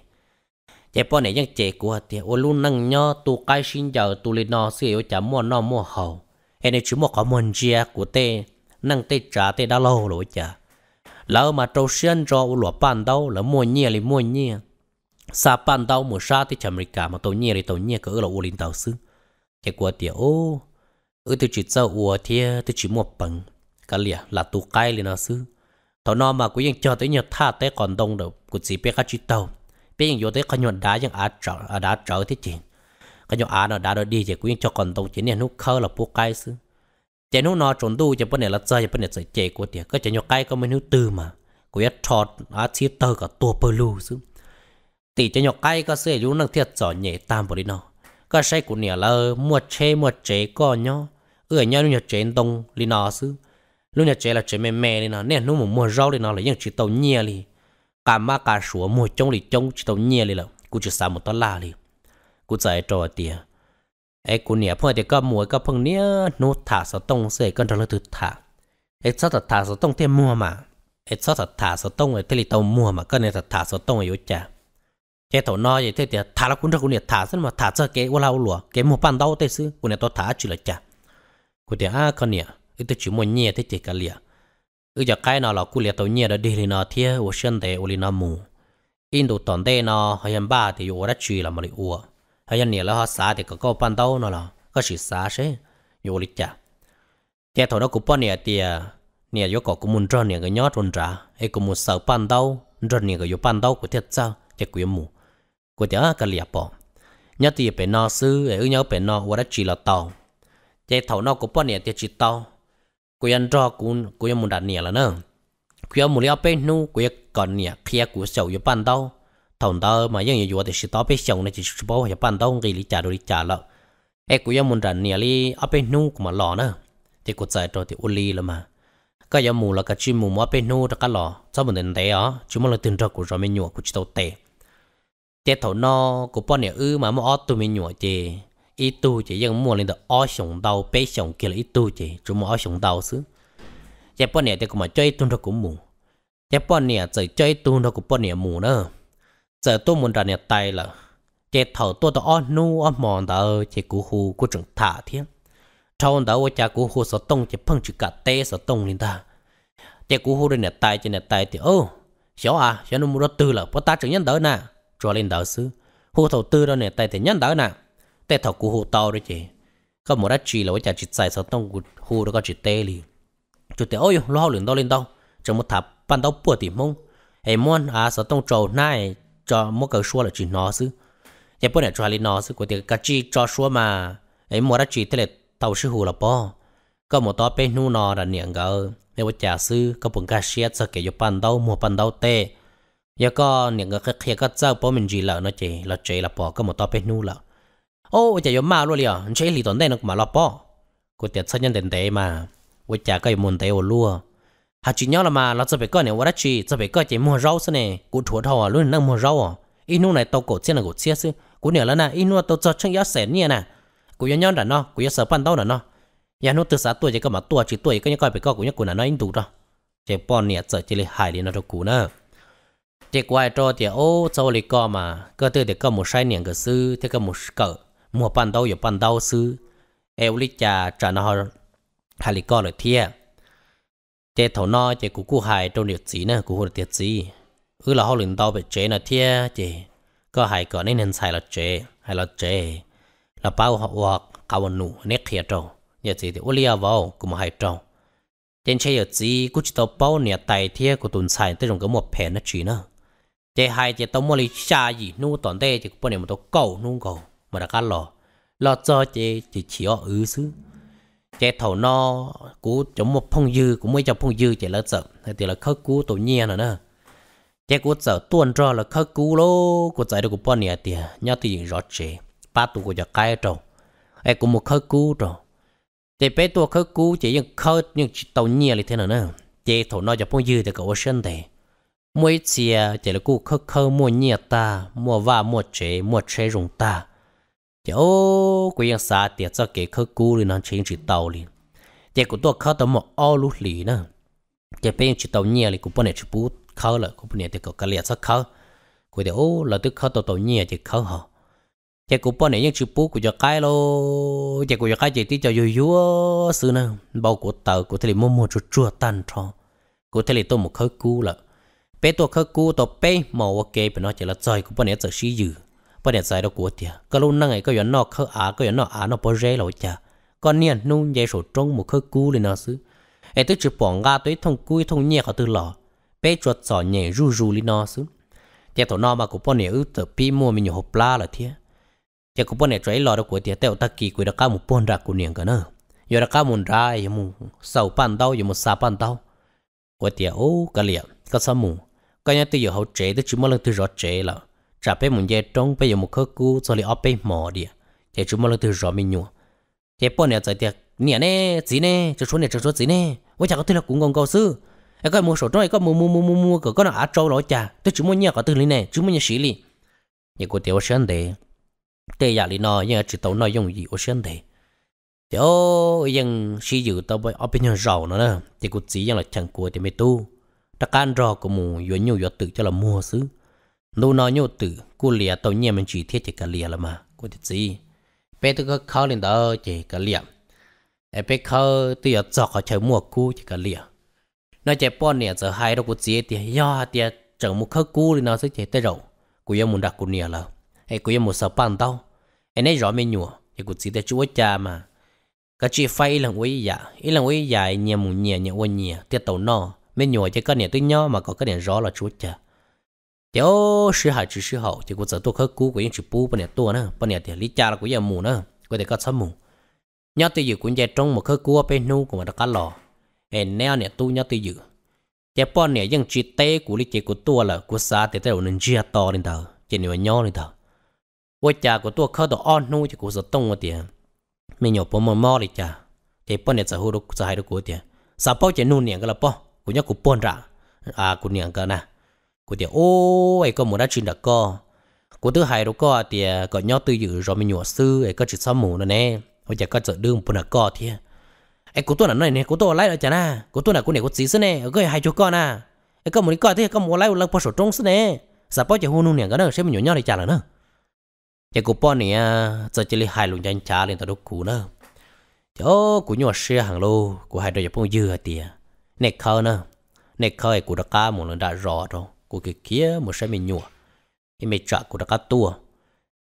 chế bọn này dân chế của tiền ô luôn năng nhó tù cái xin chờ tù lên nó sẽ yêu mua nó mua hậu em này chỉ mua có một chia của tê năng tê trả tê đã lâu rồi chả lỡ mà trâu xuyên cho ô lúa bàn đâu lỡ mua nhiều thì mua nhiều sa bàn đâu mua sa thì chả mình cả mà tàu nhiều thì tàu nhiều cứ là ô linh tàu xương cái của tiệt ô ừ tôi chỉ cho ủa thì tôi chỉ một bằng cái lìa là tu cai liền nó sư, thọ nó mà cũng cho tới nhật tha tới còn đông được, cũng chỉ biết cái chỉ tàu biết những vô tới cái nhọn đá những á trở á đá trở thế chị cái nhọn á nó đá nó đi thì cũng cho còn đông chỉ nên nó khơi là bố cay sư, chỉ nút nó trốn tu chỉ bên này là chơi chỉ bên này chơi chè của tiệt cái chỉ nhọn cay có mấy nước tư mà cũng nhất trọt á chỉ tàu cả tua bơ lu xứ tỷ chỉ nhọn cay có sẽ lúc năng thiệt giỏi nhẹ tam vào nó ก็ใช้กูเนี่ยละมวดเชมวดเจก็เนาะเอื้อเนาะลุงจะเจนตรงลีนอซื้อลุงจะเจละเจแม่แม่ลีนอเนี่ยนุ่มมัวร้าวลีนอเลยยังจีเต่าเนียลีกามาการสัวมัวจงลีจงจีเต่าเนียลีละกูจะสามหมดตลาลีกูใจจอเตียไอ้กูเนี่ยพ่อเด็กก็มัวก็เพิ่งเนี่ยนู้ถาสตงเสกันเราถือถาไอ้ซอสถาสตงเทียมัวมาไอ้ซอสถาสตงไอ้เทลิเต่ามัวมาก็เนี่ยถาสตงอายุจ้า cái thổ nó vậy thế thì thả là cũng ra cũng nhiệt thả xong mà thả ra cái ô lao lúa cái một bàn đau thế sư cũng nhiệt tôi thả chỉ là chả cũng thì à con nhiệt ít tôi chỉ muốn nhẹ thế chỉ cả liệt ừ giờ cái nào là cũng liệt tôi nhẹ đó đi lên nó thế ô sơn thế ô li nó mù in đồ toàn thế nó hay em ba thì ô đã chui là mà đi ô hay anh nhiệt là họ xả thì có có bàn đau nó là có chỉ xả thế ô li chả cái thổ nó cũng bao nhiêu thì à, nhiệt vô có cũng muốn cho nhiệt cái nhót run ra ấy cũng muốn sợ bàn đau run nhiệt cái vô bàn đau của thiệt sao chắc quý mù của tiểu cái liệp bộ nhớ thì phải no sư ở nhớ phải no và đã chỉ là tàu chạy thầu nó của bọn này thì chỉ tàu của anh cho cũng của anh muốn đặt nè là nữa khi ông muốn lấy bên nu của anh còn nè khi anh của sầu yêu bàn tàu thầu tàu mà những người thì chỉ tàu bên sầu này chỉ bảo yêu bàn tàu người lý trả đồ lý trả lợ ai của anh muốn đặt nè đi ở bên nu của mà lò nữa thì của giải rồi thì uli là mà cái giờ mù là cái chim mù mà bên nu là cái đến đấy á chúng mình là tiền trợ của rồi mình nhua của chỉ tàu tệ chế thổ no của bọn này ư mà mua tụi mình nhọ chê ít tu chỉ dân mua lên được o sủng đầu bé sủng kia là ít tu chỉ chúng mua o sủng đầu xứ chế bọn này thì cũng mà chơi tuôn ra cũng mù chế bọn này chỉ chơi tuôn ra cũng bọn này mù nữa giờ tôi muốn ra này tay là chế thổ tôi đó o nu o mòn đó chế cú hù của trưởng thả thiên trong đó ở cha cú hù sợ tông chế phăng chữ cả tê sợ tông lên ta chế cú hù đây nhà tay chế nhà tay thì ô xéo à xéo nó mua đó tư là bắt ta trưởng nhân đó nè cho lên đỡ xứ hồ thầu tư đó nè tay thì nhân đỡ nè tay thầu của hồ to đó chị có một đất chi là với chả chỉ xài sao tông của hồ đó có chỉ tê liền chủ tế ôi lo hậu lượng đâu lên đâu trong một tháp ban đầu bùa tìm mông em muốn à sao tông trầu nai cho một cái số là chỉ nó sư, nhà bữa này cho lên nó sư của tiền cái chi cho số mà em một đất chi thế là tàu sư hồ là po có một tòa bên nu nọ là niệm gỡ nếu với chả sư có bốn cá xiết sẽ kể cho ban đầu mua ban đầu tê giờ có những cái kia có cháu bố mình gì lợ nó chỉ là chỉ là bỏ có một tao bé nu lợ ô chả có mà luôn liền chỉ lì tuần đây nó mà là bỏ cô tiệt nhân tiền tệ mà cô chả có muốn tệ ô lúa hà chỉ nhớ mà là cho bé con này quá chỉ cho bé con chỉ mua rau xí này cô thua luôn năng mua rau à này tao cổ chết là cổ chết xí cô nhớ là nè ít tao cho chân yếu sẻ nè nè cô nhớ nhớ là nó cô nhớ sợ pan tao là từ xã tuổi chỉ có mà tuổi chỉ tuổi có những bé con cô nhớ cô là đủ đó chỉ bọn nè sợ chỉ là hại nó đâu cũ nữa chỉ quay cho thì ô cho lì co mà cơ tư thì có một sai niệm cơ sư thì có một cỡ một bàn đầu 有 bàn đầu sư eo lì cha trả nó hà lì co rồi thiệt chế thầu nó cú cú hài trong điều gì nè cú hồ tiệt gì ư là họ luyện đau bị chế là thiệt chế có hài cỡ nên hình sai là chế hay là chế là bao hoặc cao nụ nét khía trâu nhà gì thì ô lia vào cũng hài trâu trên chế giờ gì cú chỉ tao bao nhà tài thiệt của tuần sai tới trong cái một phe nó chỉ nữa chế hai chế tao mua xa gì nu tòn tê chế bọn này một tao cầu nu cầu mà đã cắt lò lò cho chế chế chỉ ở ứ xứ chế thầu no cú chống một phong dư cũng mới cho phong dư chế lỡ sợ thì là khớp cú tổ nhiên rồi nè chế cú sợ tuôn cho là khớp cú lô cú chạy được của bọn này tiền nhớ thì rõ chế ba tụ của giờ cái trâu ai cũng một khớp cú trâu chế bé tua khớp cú chế nhưng khớp nhưng tàu nhiên là thế nào nè chế thầu no cho phong dư thì cậu sinh thì mỗi chia chỉ là cụ khơ khơ mua nhẹ ta mua và mua chế mua chế rung ta chỉ ô quý nhân xã tiệt cho kể khơ cụ lên nó chính chỉ tàu liền chỉ cụ tôi khơ tao một ô lút lì nữa chỉ bên chỉ tàu nhẹ thì cụ bên này chỉ bút khơ là cụ bên này thì cụ cái liệt cho khơ cụ thì ô là tôi khơ tàu tàu nhẹ chỉ khơ họ chỉ cụ bên này những chỉ bút cụ cho cái lô chỉ cụ cho cái chỉ tí cho vui vui xưa nè bao cụ tàu cụ thì mua mua chút chua tan cho cụ thì tôi một khơ cụ là bé tổ khơ cu tổ bé màu ok bên nó chỉ là trời cũng bên này trời xí dữ bên này trời đâu của tiệt cái luôn năng ấy có yon nọ khơ á có yon nọ á nó bơ rê rồi chả còn niên nung dây sổ trong một khơ cu lên nó xứ ấy tức chỉ bỏng ga tới thông cui thông nhẹ họ từ lò bé chuột sò nhẹ ru ru lên nó xứ tiệt tổ nó mà cũng bên này ư tự pi mua mình nhiều hộp là thiệt chỉ có bọn này trái lò đâu của tiệt tao ta kỳ của đã cao một bốn ra của niệm cả nữa giờ đã cao một ra giờ mu sầu pan tao, giờ mu sa pan tao, của tiệt ô cái liệm cái sao mu cái nhà tự giờ hậu trẻ tôi chỉ muốn lần tự rõ trẻ là trả bé một dây trong bây giờ một khớp cú cho lấy ốp bé mỏ đi chạy chúng muốn lần tự rõ mình nhua chạy bọn này chạy tiệc nhà nè gì nè cho số này cho số gì nè ôi chả có thể là cũng còn cầu sư cái coi mua sổ trong này mua mua mua mua mua cửa có nào á trâu đó chả tôi chỉ muốn nhà có tư lý này chỉ muốn nhà sĩ lý nhà của tiểu sơn đấy tê nhà lý nó nhưng chỉ tàu nó dùng gì ô sơn đấy tiểu nhưng sử dụng tao bây ở bên nhà giàu nó nè thì cũng chỉ là chẳng của thì mới tu ta can rò của mù yếu nhiều yếu tự cho là mua xứ nô nó nhiều tự cô lìa tàu nhiên mình chỉ thiết chỉ cả lìa là mà cô thiết gì bé tôi có khó lên đó chỉ cả lìa em bé khó tôi ở giọt họ chơi mua cú chỉ cả lìa nó chạy bọn nè giờ hai đâu cô chỉ thì do thì chẳng một khó cú thì nó sẽ chạy tới rồi cô yêu muốn đặt cô nè là em cô yêu muốn sợ bàn tao em nói rõ mình nhùa thì cô chỉ để chúa cha mà cái chị phải là quý giả ý là quý giả nhà mù nhà nhà quan nhà tiết tàu nó mấy nhỏ chỉ có niệm tới nhau mà có cái niệm rõ là chúa cha cháu sư hại chỉ sư hậu chỉ có tôi khơi cú của những chữ bên này tôi nữa bên này thì lý cha là của mù nữa có thể có sớm mù nhau tự dự của nhà trong một khơi cú bên nu của mà đặt lò hèn neo này tu nhau tự dự chế bọn này dân chỉ tê của lý chế của tôi là của xã thì tôi nên chia to lên tờ chỉ nhiều nhau lên tờ với cha của tôi khơi đồ on nu chỉ của giờ tông một mình nhổ bỏ mò mò đi cha này sở hữu đồ sở hữu đồ của tiền sao bao nu niệm cái là bao cú nhóc của bồn ra à cú niệm cơ na, cú tiệt ô ấy có muốn đã chuyện được co cú thứ hai đó co, tiệt có nhóc tư dự rồi mình nhổ sư ấy có chuyện xóa mù nữa nè bây giờ có chợ đương bồn đặc à co thiệt ấy cú tôi là này nè của tôi lại là chả na cú tôi này cú này cú gì xí nè cái hai chú co na, à. ấy có muốn đi co, thế có muốn lại lần bỏ sổ trống xí nè sao bây giờ hôn nung niệm cái nữa xem mình nhổ nhau thì chả là nữa giờ cú bọn này giờ chỉ lấy hai lùng chân chả lên tao đốt cú nữa chỗ cú nhỏ xe hàng lô cú hai đôi giờ bông dừa tiệt nè khờ nè nè khờ của đặc cá một lần đã rõ rồi của cái kia một sai mình nhua thì mình trả của đặc cá tua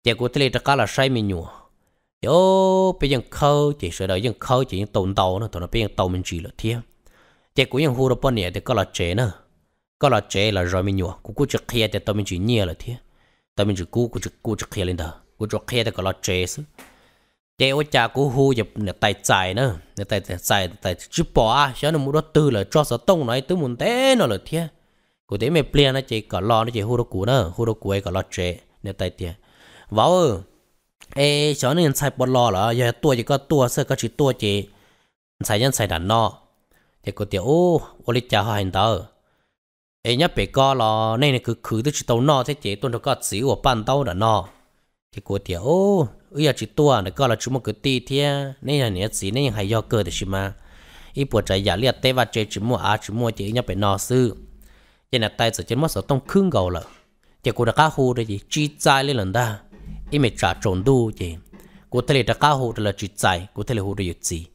thì của tê đặc cá là sai mình nhua yo bây giờ khờ chỉ sợ đợi giờ khờ chỉ những tồn tàu nữa tụi nó bây giờ tàu mình chỉ là thiếu, thì của những hồ đó bọn này thì có là chế nữa có là chế là rồi mình nhua của của chỉ kia thì tàu mình chỉ nhia là thiếu, tàu mình chỉ cú của chỉ cú chỉ kia lên đó của chỉ kia thì có là chế chế ô của hu dập nè tài xài nữa nè tài xài tài chụp bỏ à cho nó mua tư là cho sở tông nói tứ muốn té nó là thiệt cụ thế mẹ plea nó chế cả lo nó chế hu đó cũ nữa hu đó cũ ấy cả lo chế nè tài thiệt vào ê cho nên xài bỏ lo là giờ tua chỉ có tua sơ có chỉ tua chế xài nhân xài đàn nọ thì cụ tiểu ô ô lịch cha hành tờ ê nhớ bé lo nên là cứ cứ tới chỉ tàu nọ thế chế tuần nó có xíu ở bàn tàu đàn nọ thì cô tiệt ô ư chỉ tua nó gọi là chúng một cái tì thế nên là nhớ gì nên hay do cơ thì mà ít buổi trái giả liệt tê và chơi chỉ mua à chỉ mua chỉ nhập về nọ sư cho nên tay sẽ chân mất số tông khương gầu lợ thì cô đã cá hồ đấy gì chi trái lên lần ta ít mày trả trộn đu gì cô thấy là cá rồi là chi trái cô thấy là hồ đấy gì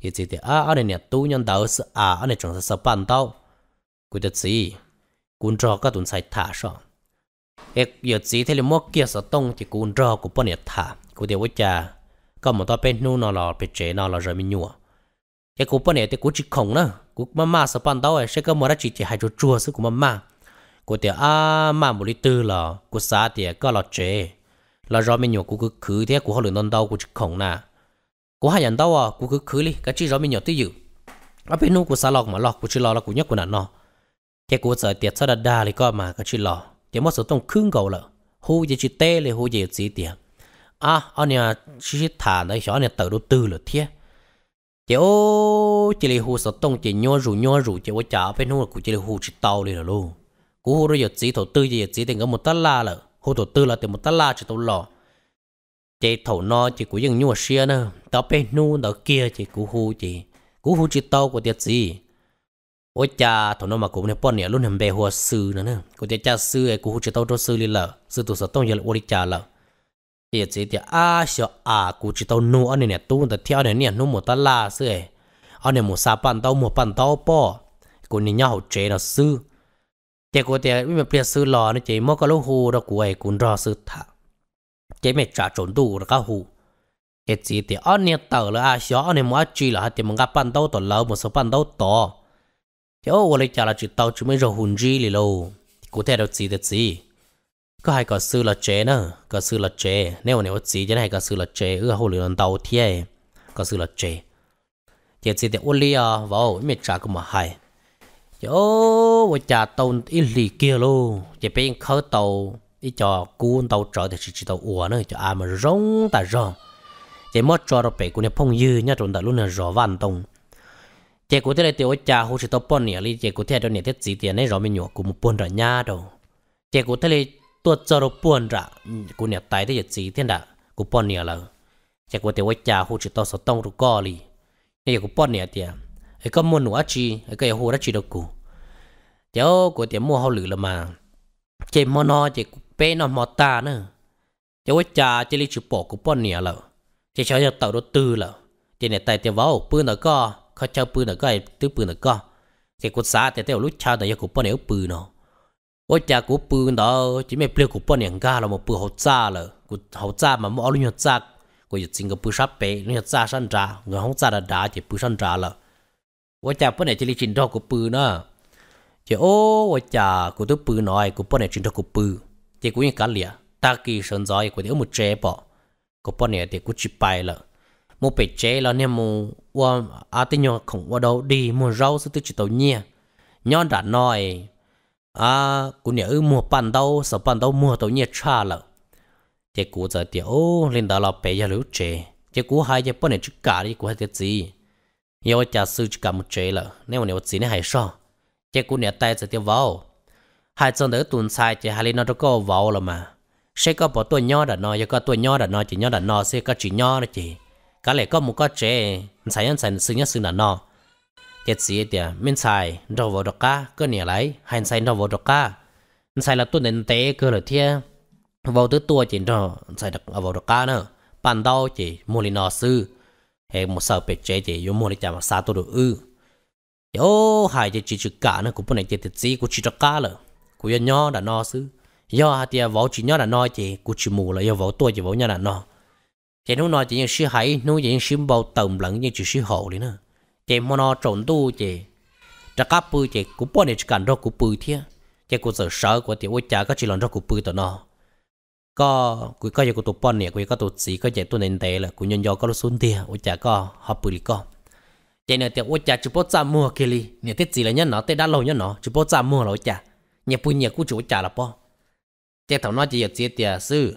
thì chỉ thì à anh này tu nhân đạo sự à anh này trồng sự bàn tao cô thấy gì cũng cho các tuần sai thả xong ek yo chi thế là mua kia sợ tông thì cũng rò của bọn nhật thả của điều cha có một tao bên nu nó là bên chế nó là rồi mình nhua cái của bọn nhật thì cũng chỉ khổng nữa của mama sợ ban đầu ấy sẽ có một chỉ thì hai chỗ chua sức của mama của tiểu à mà một đi tư là của xã thì có là chế là rồi mình nhua của cứ khứ thế của họ luyện non đâu của chỉ khổng nè của hai nhận đâu à của cứ khứ đi cái chỉ rồi mình nhua tới dự ở bên nu của xã lọc mà lọc của chỉ lọ là của nhất của nạn nó cái của sợ tiệt sao đa đa thì có mà cái chỉ lọ chỉ một số trong khương gầu là hú chỉ chỉ tê là hú chỉ chỉ tiền à anh nhà chỉ chỉ thả đấy cho anh tự đầu tư là thiệt chỉ ô chỉ là hú số trong chỉ nhau rủ nhau rủ chỉ có trả bên hú cũng chỉ là hú chỉ tàu liền luôn cú hú rồi giờ chỉ thổ tư giờ chỉ tiền có một tấc la là hú thổ tư là tiền một tấc la chỉ tàu lò chỉ thổ no chỉ của những nhua xia nữa tao bên nu tao kia chỉ cú hú chỉ cú hú chỉ tàu của tiền gì ôi cha thằng nó mà cũng nên bọn nè luôn hầm bè hoa sư nữa nè cô cha cha sư ấy cũng hút tao cho sư đi lợ sư tụ sở tông giờ là ôi cha lợ thì chỉ thì à sợ à cũng chỉ tao nô anh nè tu ta theo này nè nó một ta la sư ấy anh này một sa bàn tao một bàn tao bỏ cô nè nhau chế nó sư thì cô thì mình biết sư lò nó chỉ mất cái lỗ hù đó cô ấy cũng rõ sư thà chỉ mẹ trả trốn đủ là cái hù thì chỉ thì anh nè tàu là à sợ anh nè mua chỉ là thì mình gặp bàn tao tổ lỡ một số bàn tao tổ yo wo le cha là chỉ tao chú mới rồi hùn gì lì lâu cụ thể đâu gì được gì có hai cái sư là chế nữa cái sư là chế nếu mà nếu gì chứ này cái sư là chế ưa hồ lửa tàu thiê cái sư là chế chỉ chỉ để ôn lia vào mẹ cha cũng mà hay yo wo cha tàu ít lì kia luôn chỉ bên khơi tàu ít cho cuốn tàu trở thì chỉ tàu ủa nữa cho à mà rong ta rong chỉ mất cho nó bé cũng nên phong dư nhá trộn tại luôn là rõ tông chị cụ thế này tiêu cha hú chỉ tao bón nè li chị cụ thế đó nè thế gì tiền này rõ mình nhọ, cụ một bón ra nhà đâu chị cụ thế này tôi cho nó bón ra cụ nè tại thế chỉ tiền đã cụ bón nè là chị cụ tiêu cha hú chỉ tao sợ tông rồi co li nè cụ bón nè tiền ấy có mua nụ chi ấy có hú đó chi đâu cụ cháu cụ tiền mua hao lử là mà chị mua nó chị bé nó mò ta nữa cháu cha chị li chụp bỏ cụ bón nè là chị cháu giờ tàu đó tư là chị nè tại tiêu vào bươn đó co เขาเจ้าปืนน่ะก็ไอ้ตื้อปืนน่ะก็ cái cột xã thì theo lúc cha này cũng bao nhiêu bự nó ôi cha của bự đó chỉ mấy bự cũng bao nhiêu ga là một bự hậu cha là của hậu cha mà mỗi lúc hậu cha của dịch sinh của bự sắp bể lúc hậu cha sanh ra người hậu cha là đá chỉ bự sanh ra là ôi cha bao nhiêu chỉ lý trình đó của bự nữa chỉ ô ôi cha của tôi bự nói của bao nhiêu trình đó của bự chỉ của những cá lìa ta kỳ sơn giỏi của tôi một chế bỏ của bao nhiêu thì của chỉ bài là một bể chế là nè một wa à ti nhỏ không? wa đâu đi mua rau sư tư chỉ tàu nhia nhon đã nói à cũng nhớ mua bàn đâu sợ bàn đâu mua tàu nhia cha lợ thế cũ giờ thì ô, lên đó là bé giờ lũ trẻ thế cũ hai giờ bữa này chút cả đi cú hai tiết gì yêu cha sư chút cả một trẻ lợ nếu nếu gì này hay sao thế cú nhớ tay giờ thì vào hai chân đỡ tuần sai thì hai lên nó có vào rồi mà sẽ có bỏ tuổi nhỏ đã nói có tuổi nhỏ đã nói chỉ nhỏ đã nói sẽ có chỉ nhỏ đó chỉ cả lẽ có một cái chế sai ăn sai sinh nhất sinh là nó chết gì thì mình sai đâu vào được cả cứ nhảy lại hay sai đâu vào được cả sai là tuần đến tế cơ là thiê vào tới tua chỉ nó sai được vào được cả nữa bản đau chỉ mua lên nó sư hệ một sợ bị chế chỉ dùng mua lên chạm xa tôi được ư yo hai chỉ chỉ cả nữa, cũng bên này chỉ thật gì cũng chỉ được cả rồi cũng nhớ đã nó sư do hạt tiền vào chỉ nhớ là nó chỉ cũng chỉ mù là do vào tua chỉ vào nhớ là nó chị nói nói chị những sư hãy nói chị những sư bao tầm lẫn như chị sư hộ đấy nữa chị mà nó trộn tu chị chắc các bự chị cũng bỏ để cản đó cũng bự thế chị cũng sợ sợ của chị ôi cha các chị làm đó cũng bự tao nó có quý có giờ của tụi bọn này quý có tụi sĩ có giờ tụi nền tệ là của nhân do có xuống tiền ôi cha có hấp bự có chị nói tiệc ôi cha chụp bút ra mua kia đi nhà tết gì là nhân nó tết đã lâu nhân nó chụp bút ra mua là ôi cha nhà bùi nhà của chủ cha là bao chị thằng nó chỉ giờ chị tiệc sư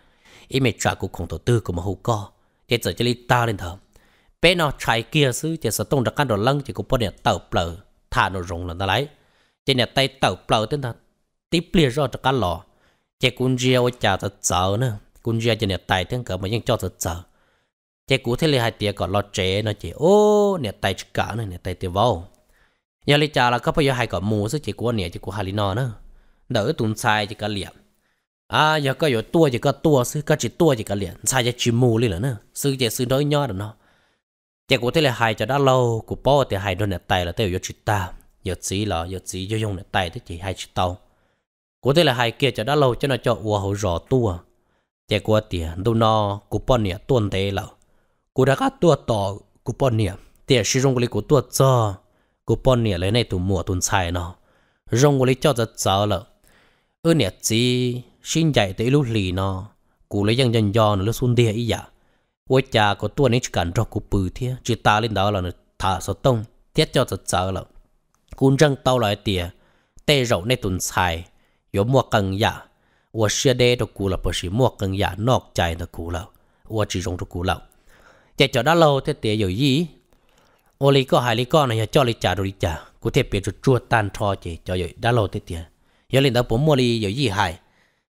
ý mẹ trả cụ khổng tổ tư của mà hữu co chế giờ chế lý ta lên thở bé nó trái kia xứ chế sợ tung ra căn đồ lăng chỉ có bọn đẹp tàu bờ thả nó rồng là ta lấy chế đẹp tay tàu bờ tên thật tiếp liền rõ cho căn lò chế cũng riêu chả thật sợ nữa cũng riêu chế đẹp tay tiếng cỡ mà nhưng cho thật sợ Chỉ cụ thế là hai tia còn lo chế nó chỉ ô đẹp tay cả này đẹp tay tiêu vào giờ lấy trả là có bao giờ hai cọ mù sức chỉ của nè chỉ của hai lý nó nữa đỡ tụn sai chỉ cả liệm à giờ có giờ tua chỉ có tua sư có chỉ tua chỉ có liền sai chỉ chỉ mù liền nữa sư chỉ sư nói nhớ được nó chỉ của thế là hai cho đã lâu của bố thì hai đôi nẹt tay là tiêu giờ chỉ ta giờ chỉ là giờ chỉ giờ dùng nẹt tay thì chỉ hai chỉ tàu của thế là hai kia cho đã lâu cho nó cho ua hậu rò tua chỉ của tiền đâu nó của bố nè tuần thế là của đã có tua tỏ của bố nè, tiền sử dụng cái của tua cho của bố nè lấy này tụ mùa tuần sai nó dùng cái cho rất sợ là ơ nè chi xin dạy tới lúc lì nó cụ lấy dân dân do nó lúc xuân địa ý dạ ôi cha có tua nên chỉ cần cho cụ bự thế chỉ ta lên đó là nó thả số tông thiết cho thật sợ là cún răng tao lại tiền, tê rậu nên tuần xài yếu mua cần dạ ủa xe đây đó cụ là bởi vì mua cần dạ nọc chạy nó cụ là ủa chỉ dùng cho cụ là chạy cho đã lâu thế tiền rồi gì ô lý có hai lý con này cho lý trả rồi trả cụ thể biết cho chua tan cho chị cho rồi đã lâu thế tiền giờ lên đó bốn mua đi giờ gì hại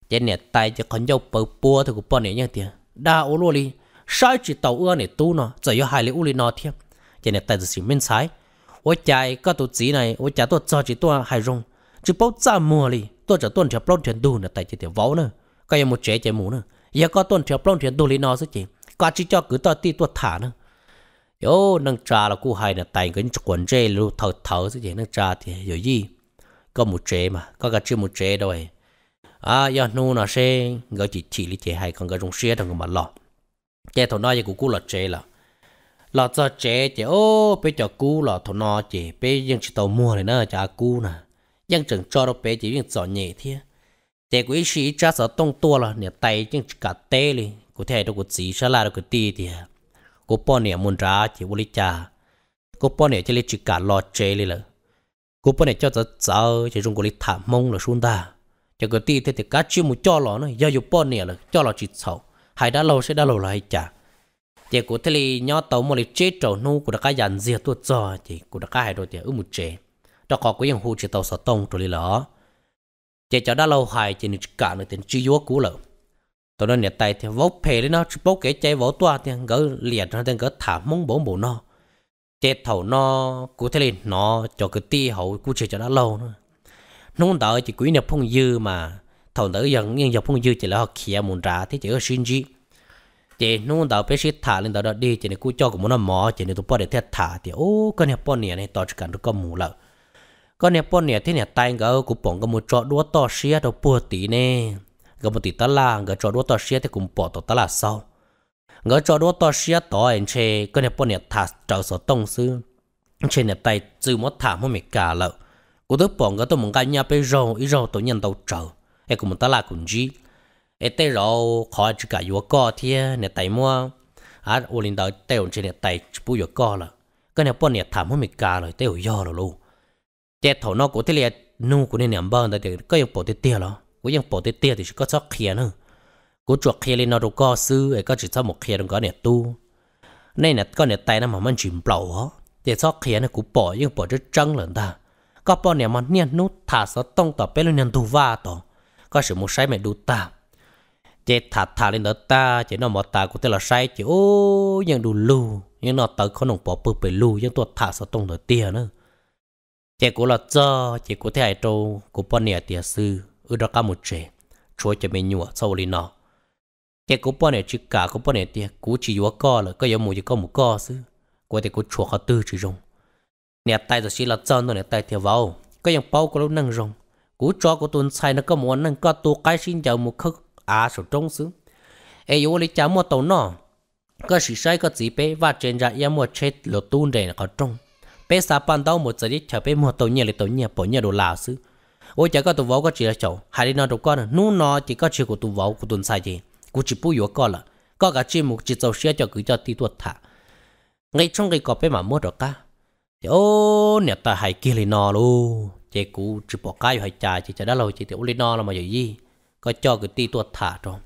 chết nè tay cho con dâu bờ bùa thì cũng bỏ nè nhá tiền đa ô lô đi sai chỉ tàu ưa nè tu nó giờ giờ hại lấy u li thiệt chết nè tay chỉ mình sai ô chạy có tụ chỉ này ô chạy tôi cho chỉ tôi hại rong chỉ bao ra mua đi tôi cho tôi theo plon thuyền đu tay chỉ tiền vỗ nữa cái em một chế chế mũ nữa giờ có tôi theo plon thuyền đu li nó chứ chị chỉ cho cứ tôi ti thả nữa yo nâng trà là cú hay nè tay cái quần dây lưu thở thở chứ chị nâng thì hiểu gì có một chế mà có cả chưa một chế đâu ấy à giờ nu nó sẽ gọi chỉ chỉ lý thế hay còn gọi dùng xe thằng mà lọ chế thằng nói cũng cú là chế là là cho chế chế ô bây giờ cú là thằng nó chế bây giờ chỉ tàu mua này nữa cho cú nè nhưng chẳng cho đâu bây giờ vẫn cho nhẹ thế chế quý sĩ cha sợ tông tua là nhà tay nhưng cả tê đi cụ thể đâu có gì sao là đâu có tì thì cô bao nhiêu muốn ra chỉ vô lý cha cô bao nhiêu chỉ lấy chỉ cả lo chế đi là cô bên này cho tớ sợ chỉ dùng cái thả mông là xuống ta cho cái ti thế thì cá chiêu một cho lọ nó do dục bên này là cho lọ chỉ sầu hai đã lâu sẽ đã lâu lại chả thì cô thế thì nhỏ tàu một lịch chết trầu nu của đã cá dàn dìa tuột giò chỉ của đã cái hai đôi thì ư một chế đó có cái hàng hù chỉ tàu sợ tông trồi lỡ, chỉ cho đã lâu hai chỉ cả nữa tiền chi vua cũ lợ tôi nói nè tay thì vóc phê đấy nó chỉ bốc cái chạy vỏ toa thì gỡ liền nó đang gỡ thả mông bổ bộ nó no chế thầu nó cụ thế lên nó cho cái ti hậu cụ chơi cho đã lâu nữa nó muốn đợi chỉ quý nhập phong dư mà thầu tới dần nhưng dọc phong dư chỉ là họ kia muốn trả thì chỉ có xin gì chỉ nó muốn đợi bé sĩ thả lên đó đi chỉ này cụ cho cũng muốn nó mỏ chỉ này tụi bỏ để thiệt thả thì ô con nhập phong này này tao chỉ cần được có mù lợ con nhập phong này thế này tay ngỡ cụ bỏng có một chỗ đua to xía đâu bùa tí nè gặp một tí là ngỡ chỗ đua to xía thì cũng bỏ tao là sau ngỡ cho đua to xia to anh chê cái này bọn này thả trâu sổ tông sư chê này tay chữ mất thả mất mệt cả lợ cú tôi bọn ngỡ tôi muốn cái nhà bây râu ít râu tôi nhận đầu trâu em cũng muốn ta là cũng gì em tay râu khỏi chỉ cả vừa co thia này tay mua à ô linh đạo tay ông chê này tay bù vừa co lợ cái này bọn này thả mất mệt cả rồi tay vừa rồi luôn chết thầu nó của thế liệt nu của nên niệm bơ người ta thì có những bộ tiết tiết rồi có những bộ tiết tiết thì có sót kia nữa cú chuột kia lên nó đâu có sư ấy có chỉ cho một kia đừng có tu nên là có nẹt tay nó mà mình chìm bầu để cho kia nó cú bỏ nhưng bỏ rất chân lần ta có bỏ nẹt mà niên nút thả sợ tông tỏ bé lên niên tu va tỏ có sự một sai mẹ đu ta chế thả thả lên đó ta chế nó mà ta cũng tên là sai chế ô nhưng đủ lù nhưng nó tới không nồng bỏ bự bự lù nhưng tôi thả sợ tông tỏ tiền nữa chế cũng là cho chế cũng thấy ai trâu bỏ nẹt tiền sư ư đó cả một chế chúa cho mình nhủa sau lì nó cái cú bò này chỉ cả cú bò này thì cú chỉ yếu co là có yếu mù chỉ có mù co chứ có thể cú chuột họ tư chỉ rong Nẹt tay giờ chỉ là chân thôi nẹt tay theo vào có những bao có lúc năng rong cú cho cú tuần sai nó có muốn năng có tu cái xin chào một khắc à số trống chứ. ai vô lấy chả một tàu nọ có sự sai có gì bé và trên ra em một chết lột tuôn để nó có trống bé sa pan đau một giờ đi chờ bé một tàu nhẹ lấy tàu nhẹ bỏ nhẹ đồ lão chứ. ôi chả có tụ võ có chỉ là chậu hai đi nó đồ con nu nó chỉ có chỉ của tụ võ của tuần sai gì กูจิปุยก็ละก็กะจีมุกจิเจ้าเสียจะกูจะตีตัวถาไงช่องไงก็ไปมาหมดหรอกกะโอ้เนี่ยตาหายกิลินอลูเจกูจิปอกายหายใจจิจะได้เราจิเดี๋ยวลินอเรามาอยู่ยี่ก็จอกูตีตัวถาตรง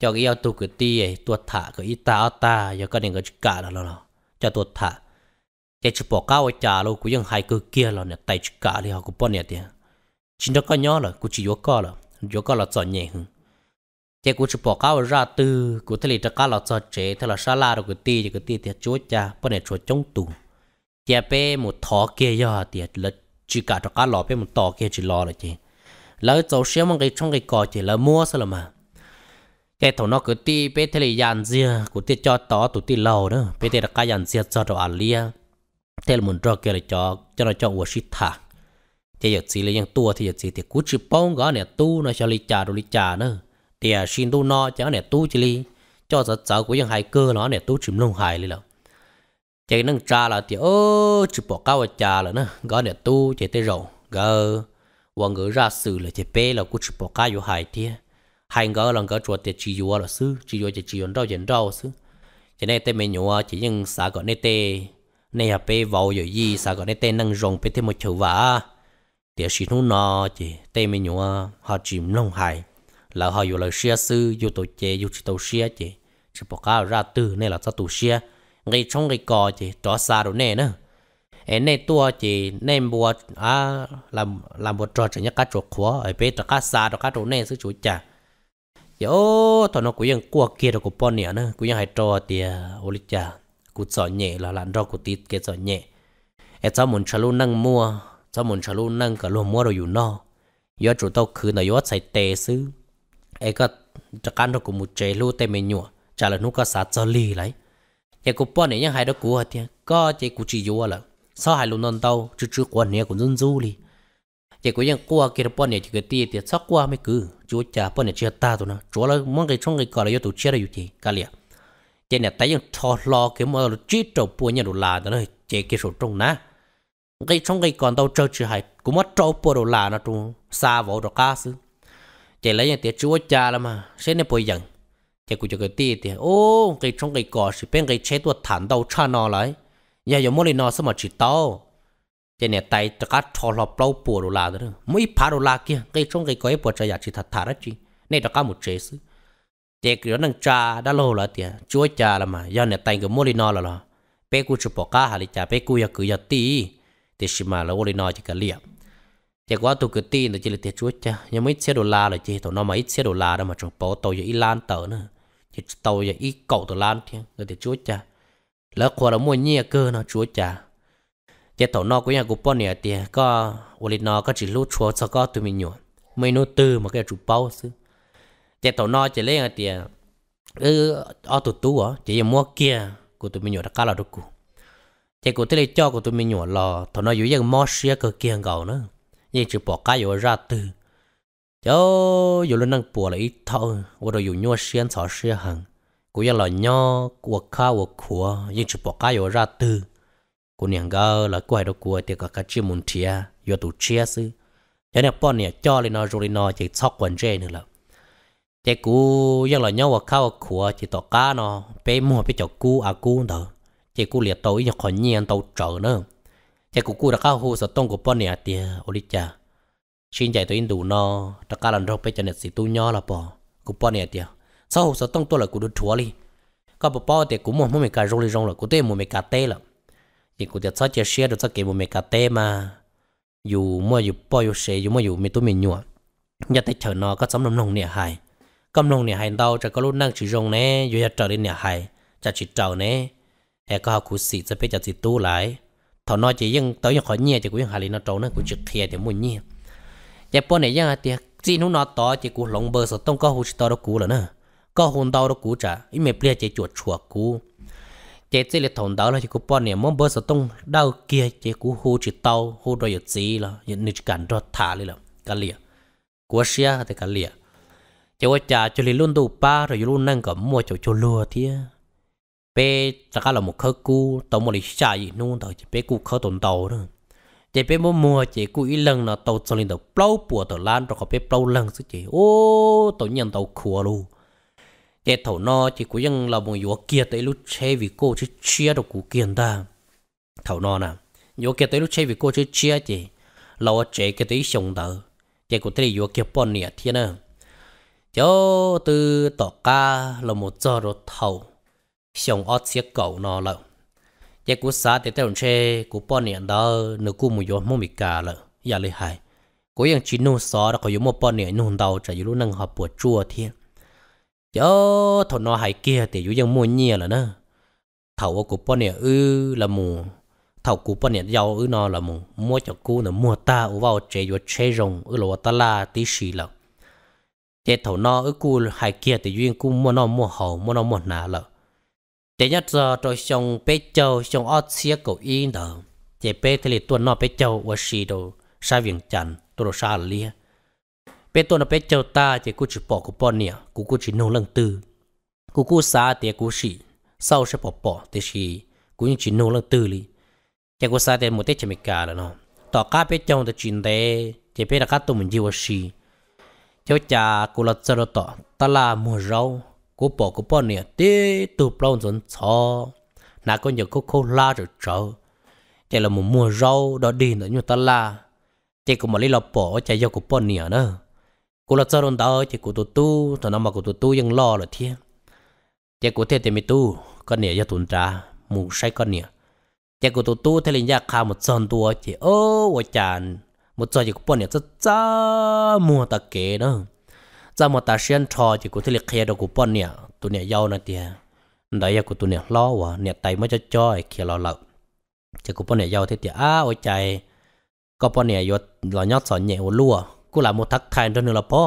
จอกูเอาตัวกูตีตัวถาก็อีตาเอาตาอย่าก็เด็กก็จิกาแล้วเนาะจะตัวถาเจจิปอกายหายใจลูกูยังหายกูเกียร์เราเนี่ยไตจิกาเลยเขากูป้อนเนี่ยเดีย chỉ nó có nhỏ là cũng chỉ yếu có là yếu có là chọn nhẹ hơn chế cũng chụp bỏ cao ra từ cũng thấy là cá lọt cho chế thấy là sa la được cái tì cái ti thì chúa cha bên này chúa chống tù chế à bé một thọ kia giờ thì à là chỉ cả cho cá lọt bé một tọ kia chỉ lo là chế lỡ cháu xem mang cái trong cái cò chỉ là mua sao là mà cái thằng nó cứ tì bé thấy là dàn dìa cũng tì cho tỏ tụi ti lâu đó bé thấy là cá dàn dìa cho đồ ăn à lia thế là muốn cho kia là cho cho nó cho uống xịt thả chế giờ chỉ là những tua thì giờ chỉ thì cú chụp bông gõ này tu nó cho lì trà đồ lì trà nữa thì à xin tu no chả nè tu chỉ li cho sợ sợ của những hai cơ nó nè tu chìm lông hài li lắm chạy nâng trà là thì ô chụp bỏ cao trà là nó gõ nè tu chạy tới rồi gỡ và ngỡ ra sự là chạy bé là cũng chụp bỏ cao vô hài thì hai ngỡ là ngỡ chuột thì chỉ vô là sư chỉ vô chỉ chỉ vô đâu chỉ đâu sư cho nên tên mình nhua chỉ những xã gọi nên tê này hợp bê vào rồi gì xã gọi nên tê nâng rồng bê thêm một chữ vả tiếc xin nó chỉ tên mình nhua họ chìm lông hài là họ yêu lời xia sư yêu tổ chế yêu chỉ tổ xia chế chỉ bỏ cá ra từ nên là cho tổ xia ngay trong ngay cò chế cho xa đồ nè nữa em này tua chế nên bùa à làm làm bùa trò chỉ nhắc cá trò khó ở bên trò cá xa trò cá đồ nè sư chủ chả yo thằng nó cũng vẫn cũng ยัง cua kia đồ cũng bọn nè nữa cũng ยัง hay trò ô ôi cha, cũng sợ nhẹ là làm trò cũng tít kia sợ nhẹ em cháu muốn chả luôn năng mua cháu muốn chả luôn năng cả luôn mua rồi dù no yo chủ tao cứ là yo chạy tè xứ ai có chắc ăn được cũng một chế lu tê mình nhua chả là nó có sát cho lì lại cái cụ bọn này nhá hai đó cụ hả thì có chế cụ chỉ vô là sao hai luôn non tàu chứ chứ quan này cũng dân du lì, cái cụ những cụ kia bọn này chỉ cái tiệt thì sao qua mới cứ chúa cha bọn này chưa ta tụi nó chúa là mong cái trong cái gọi là yếu tụi chia là yếu gì cả liền chế này tay những thò lo cái mà là chỉ trâu bùa nhà đồ là đó này chế cái số trong ná cái trong cái còn tàu chơi chữ hai cũng mất trâu bùa đồ là nó trung xa vào đó cá xứ จลยังเตียจัวจาละมาเส่นนี้ปอย่างจกูจะกตีเตียโอ้กชงกกอสิเป็นกเชตัวฐานเตาชานอไรอย่าอย่ามัวเลยนอสมจิตโตจเนี่ยไตจะกัดทอหลบเปล่าปวดลาเด้อไม่พาดลาเกี้ยกชงกกอปวดใจอยากจิตารจีเนี่ยตะกามุดเจสเจเกือนังจาดาโลละเตียจัวจาละมาย่าเนี่ยไตกับมัวเลยนอละละเปกูจะปอกาหาลิจาเปกูอยากกือยาตีแต่ชิมาแล้วโอเลนอจะกเลียบ chỉ qua tôi cứ tin là chỉ là tiệt chúa cha nhưng mấy xe đồ la là chỉ tao nó mấy xe đồ la đó mà trong bó tàu giờ ít lan tờ nữa chỉ tàu giờ ít cậu tàu lan thiên người tiệt chúa cha lỡ khoa là mua nhẹ cơ nó chúa cha chỉ tàu nó của nhà của bọn này tiền, có uli nó có chỉ lút chúa cho có tụi mình nhổ mấy nô tư mà cái chụp bao chứ, chỉ tàu nó chỉ lấy tiền, ừ ở tụt tú á chỉ giờ mua kia của tụi mình nhổ đã cá là được cụ chỉ của tới cho của tụi mình nhổ là tàu nó dữ dằn mót xia cơ kia gạo nữa như chỉ bỏ cá vô ra từ yo yo lên năng bỏ lại ít thâu và rồi dùng nhua xiên xỏ xiên hằng. cô như là nho của cá của của như chỉ bỏ cá vô ra từ cô nàng gơ là quay đầu đâu cô thì cả cái chi muốn thia yo tụ chia sư cho nên bọn này cho lên nó rồi nó chỉ sóc quần dê nữa là thế cô yên là nhau của cá của của chỉ tỏ cá nó bé mua bé chọc cô à cú đó chỉ cú liệt tàu ít nhỏ khỏi nhiên tàu trở nữa cha cụ cụ đã cao hồ sợ tông của bọn nè tiề ô đi cha xin chạy tới đủ nó đã cá lần rau bây giờ nè xí tu nhỏ là bỏ của bọn nè tiề sao hồ sợ tông tôi là cụ được chúa đi các bà bao tiề cũng mua mua mấy cá rau đi rong là cụ tê mua mấy cá tê là chỉ cụ tiề sao chia sẻ được sao kể mua mấy cá tê mà dù mua dù bao dù xe dù mua dù mấy tôi mình nhua nhà tay chờ nó có sống nông nông nè hài cầm nông nè hài đâu chả có lúc năng chỉ rong nè dù nhà trở đến nè hài chả chỉ trở nè hay có học cụ sĩ sẽ phải chả chỉ tu lại thọ nói chỉ nhưng tới khỏi nhẹ thì cũng hà lý nó trâu nó cũng trực thiệt thì muốn nhẹ giờ dạ, bọn này giờ thì chỉ nó nói to chỉ cũng lồng bờ sợ tông có hụt to đó cũ rồi nè có hồ đau đó cũ trả ít mấy bia chỉ chuột chuột cũ chế chế là thằng đó là chỉ có bọn này mong bơ sợ tông đau kia chỉ cũ hồ chỉ tao hồ rồi giờ gì là giờ nít cản cho thả lên là cả lìa của xia thì cả lìa chế qua trả cho lên luôn đủ ba rồi luôn năng cầm mua cho cho lừa thiệt bé chắc là một khớ cu tàu một lịch xài nung tàu chỉ bé cu khớ tồn tàu nữa chỉ bé mua mua chỉ cu ít lần là tàu cho lên tàu plau bùa tàu lan rồi có bé plau lần chứ chỉ ô tàu nhận tàu khua luôn chỉ thầu nó chỉ cu ยัง là một yếu kia tới lúc chơi vì cô chứ chia được cu kiện ta thầu nó nè yếu kia tới lúc chơi vì cô chứ chia chỉ lâu chế cái tới sống tàu chỉ cu tới yếu kia bọn nè thiên à cho từ tọt ca là một giờ rồi thầu xong ót xiếc cậu nó lợ chế cú xá tế tế chê cú bò niệm đó nửa cú mù gió mù mì cà lợ dạ lì hài cú yên chín nô xó đó có yếu mù bò niệm nụ đầu chả yếu lúc nâng hợp bùa chua thiên chớ thổ nó hài kia tế yếu yên mua nhìa lợ nè thầu cú bò niệm ư là mù thầu cú bò niệm giàu ư nó là mù mua cho cú nửa mua ta u vào chế yếu chế rồng ư lò ta la tí xì lợ chế thầu nó ư cú hài kia tế duyên cú mua nó mua hầu mua nó mua nà lợ chế nhất giờ tôi xong bé châu xong ót xía cổ yên đó chế bé thì lì tuần nó bé châu và xì đồ sa viện chăn tôi đồ sa lia bé tuần nó bé châu ta chế cú chỉ bỏ cú bỏ nè cú cú chỉ nông lăng tư cú cú xa thì cú xì sau sẽ bỏ bỏ thì xì cú chỉ nông lăng tư li chế cú xa thì một tết chế mày cả là nó tỏ cá bé châu thì chuyện đấy chế bé là cá tụi mình chịu và xì cháu cha cú lật giờ đó tỏ ta là mua rau cô bỏ cô bỏ nè tê tụ bao dần cho nà con giờ cô khô la rồi trở thế là một mùa rau đó đi nữa như ta la chỉ cũng mà lấy lọ bỏ chạy do cô bỏ nè nữa cô là cho đòn đó chỉ cô tu tu thằng nào mà cô tu tu vẫn lo rồi thiên chỉ cô thế thì mới tu con nè cho tuần tra, mù say con nè chỉ cô tu tu thấy linh nhà khá một chân tua chỉ ô ô chán một giờ thì cô bỏ nè rất cha mùa ta kể nữa. จามตาเชียนชอจี่กูที่เล็เคดกูป้อนเนี่ยตัวเนี่ยยาวนะเตียได้ยากูตัวเนี่ยล้อวะเนี่ยไตไม่จะจ้อยเคียเราเราจะกูป้อนเนี่ยยาวที่เตียอ้าโอใจก็ป้อนเนี่ยยศหล่อยอดสอนเนี่ยวัวลัวกูหลามุทักทายตัวนึงละพ่อ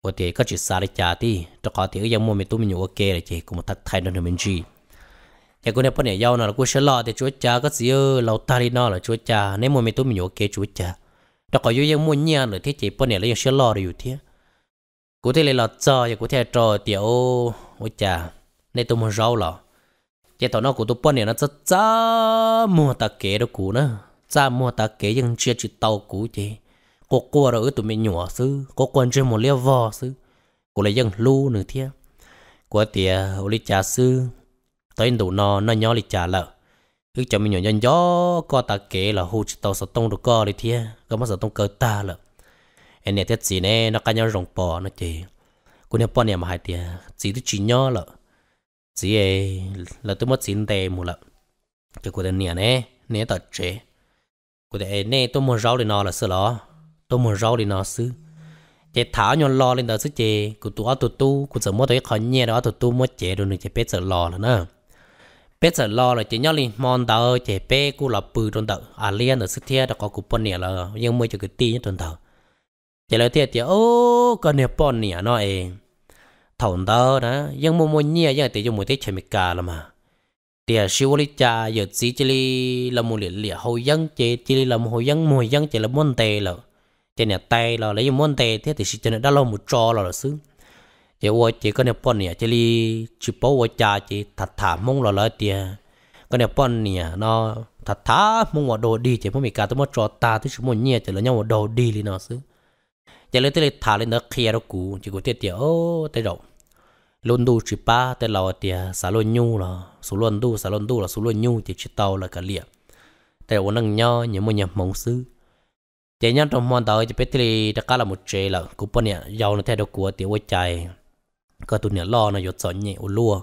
โอเตก็จิตสาริจาที่ตะขอเตียยังมัวไม่ตุ้มอยู่โอเคเลยเจกูมาทักทายตัวนึงมินจีอยากูเนี่ยป้อนเนี่ยยาวนะกูเชล่อแต่ช่วยจ้าก็เสียเราตาลีนอหะอช่วยจ้าในมัวไม่ตุ้มอยู่โอเคช่วยจ้าตะขออยู่ยังมัวเนี่ยเลยที่เจป้อนเนี่ยเลยยังเชลล์อยู่เที่ย cụ thể là cho và cụ thể cho tiểu ôi chà nên tôi muốn rau lọ chỉ tao nó của tôi bọn này nó rất cha mua ta kế đó cụ nữa cha mua ta kế nhưng chưa chịu tàu cụ chứ có qua rồi tụi mình nhỏ sư có quan trên một liều vò sư cô lại dân lu nữa thia của tìa ô lý trà sư tới đủ nó nó nhỏ lý trà lợ cứ cho mình nhỏ nhân gió có ta kế là hô chỉ tàu sợ tông được co lý thia có mà sợ tông cờ ta lợ em nè tết gì nè nó cá nhau rồng bò nó chị cô nè bò nè mà hai tia chỉ tôi chỉ nhớ lợ chỉ ấy là tôi mất chín tệ một lợ cho cô nè nè nè tật chế cô để nè tôi muốn rau thì nó là sữa lọ tôi muốn rau thì nó sữa chế thảo nhau lo lên đó sữa chế cô tụ ở tụ tu cô sợ mua tới khỏi nhẹ đó tụ tu mua chế rồi nữa chế bé sợ lo nữa nè bé sợ lo là chế nhau lên mòn tờ chế bé cô là bự trong tờ à liên ở sữa thia đó có cô bò nè là nhưng mới cho cái ti nhất trong tờ chỉ là thiệt thì ô còn nè bọn nè nó ấy thằng đó đó ยัง mua mua nhia ยัง tự dùng một tiết chơi mệt cả là mà tiệt siêu lý cha giờ chỉ chỉ li là một liệt liệt hồi dân chỉ chỉ li là một hồi dân một dân chỉ là môn tề là chỉ nè tề là lấy môn tề thế thì chỉ nè đã lâu một trò là là xứ chỉ qua chỉ có nè bọn nè à, chỉ li chỉ bảo qua cha chỉ thật thà mong là lợi tiệt có nè bọn nè à, nó thật thà mong vào đồ đi chỉ mong mệt cả tôi mất trò ta tôi chỉ muốn nhia chỉ là nhau vào đồ đi li nó xứ giờ lên tới thả lên nó kia đó cũ chỉ có tiết tiệt ô tới rồi luôn đu chỉ ba tới lò tiệt oh, xả luôn nhu là số luôn đu xả luôn đu là số luôn nhu thì chỉ tàu là cả liền tại vì năng nho nhưng mà nhập mong sư chỉ nhau trong môn tàu chỉ biết thì đã cả là một chế là cũng bên nhiêu giàu nó theo đổi của tiểu quay chạy có tụi nhà lo nó giọt sợ nhẹ u lúa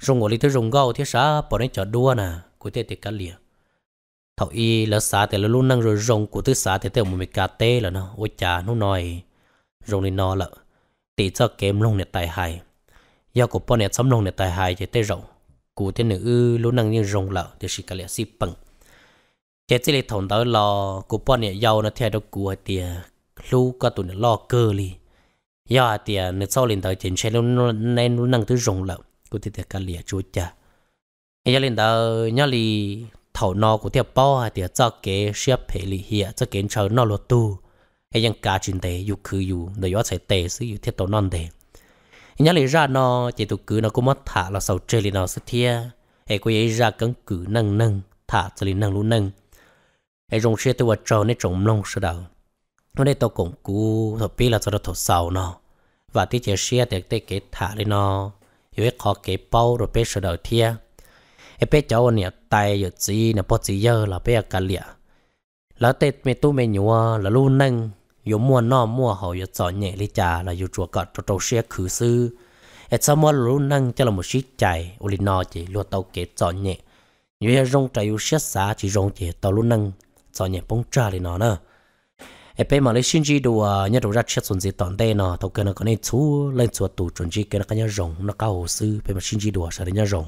rung ngồi lý thứ rung gâu thiết sá bỏ đến chợ đua nè của tiệt tiệt cả liền thầu y lỡ xa thì là luôn năng rồi rồng của thứ xa thì theo một mình cà tê là nó ôi chà nó nói rồng thì nó lợ tỷ cho kém lông này tài hại do của bọn này sống lông này tài hại thì tê rộng cụ thế nữ ư luôn năng như rồng lợ thì chỉ cả lẽ xì bằng chế chỉ lệ thòng tới lo của bọn này giàu nó theo đó cụ hay tiề lu cả tụi nó lo cơ li do tiề nó sau lên tới chiến xe luôn nên luôn năng thứ rồng lợ cụ thì tiề cả lẽ chúa cha nhớ lên tới nhớ li thầu no của tiệp bò hay à, tiệp cho kế xếp hệ lì hiệp cho kế chờ no lô tu hay dân cá chuyện tệ dù cứ dù để gió sẽ tệ sự dù thiết tàu non tệ nhớ lì ra nó chỉ tụ cứ nó cũng mất thả là sầu chơi lì nó sức thia hay quay ấy ra cấn cử nâng nâng thả cho lì nâng lũ nâng hay rong xe tôi trâu nên trồng lông sơ đầu nó đây tôi cũng cú thọ pi là cho nó thọ sầu nó và tí chế xe để tê kế thả lì nó hiểu hết khó kế bao rồi bé sơ đầu thia ไอเป้เจ้าเนี่ยตายอยู่จีเนี่ยพอจีเยอะลาเป้กันเหลีย แล้วเต็ดเมตู้เมนัวแล้วลู่นั่งอยู่มัวนอมัวเขาอยู่จอดเนี่ยลิจาแล้วอยู่จัวกอดตัวเชียคือซื้อไอ้สมนลู่นั่งจะลหมุชิใจอุลินอจีลวดเตาเกตจอดเนี่ยอยู่ยังรงใจอยู่เชียสาจีรงเจตาลู่นั่งจอดเนี่ยปงจ้าลินอเนอะไอ้เป้มาเลยชินจีดัวเนี่ยดูรักเชียส่วนจีตอนเต้นอเท่ากันก็ในชวเล่นชัวตู่จนจีกันก็ี่ยรงนักเก่าซื้อเป็นมาชินจีดัวใช่เนี่ยรง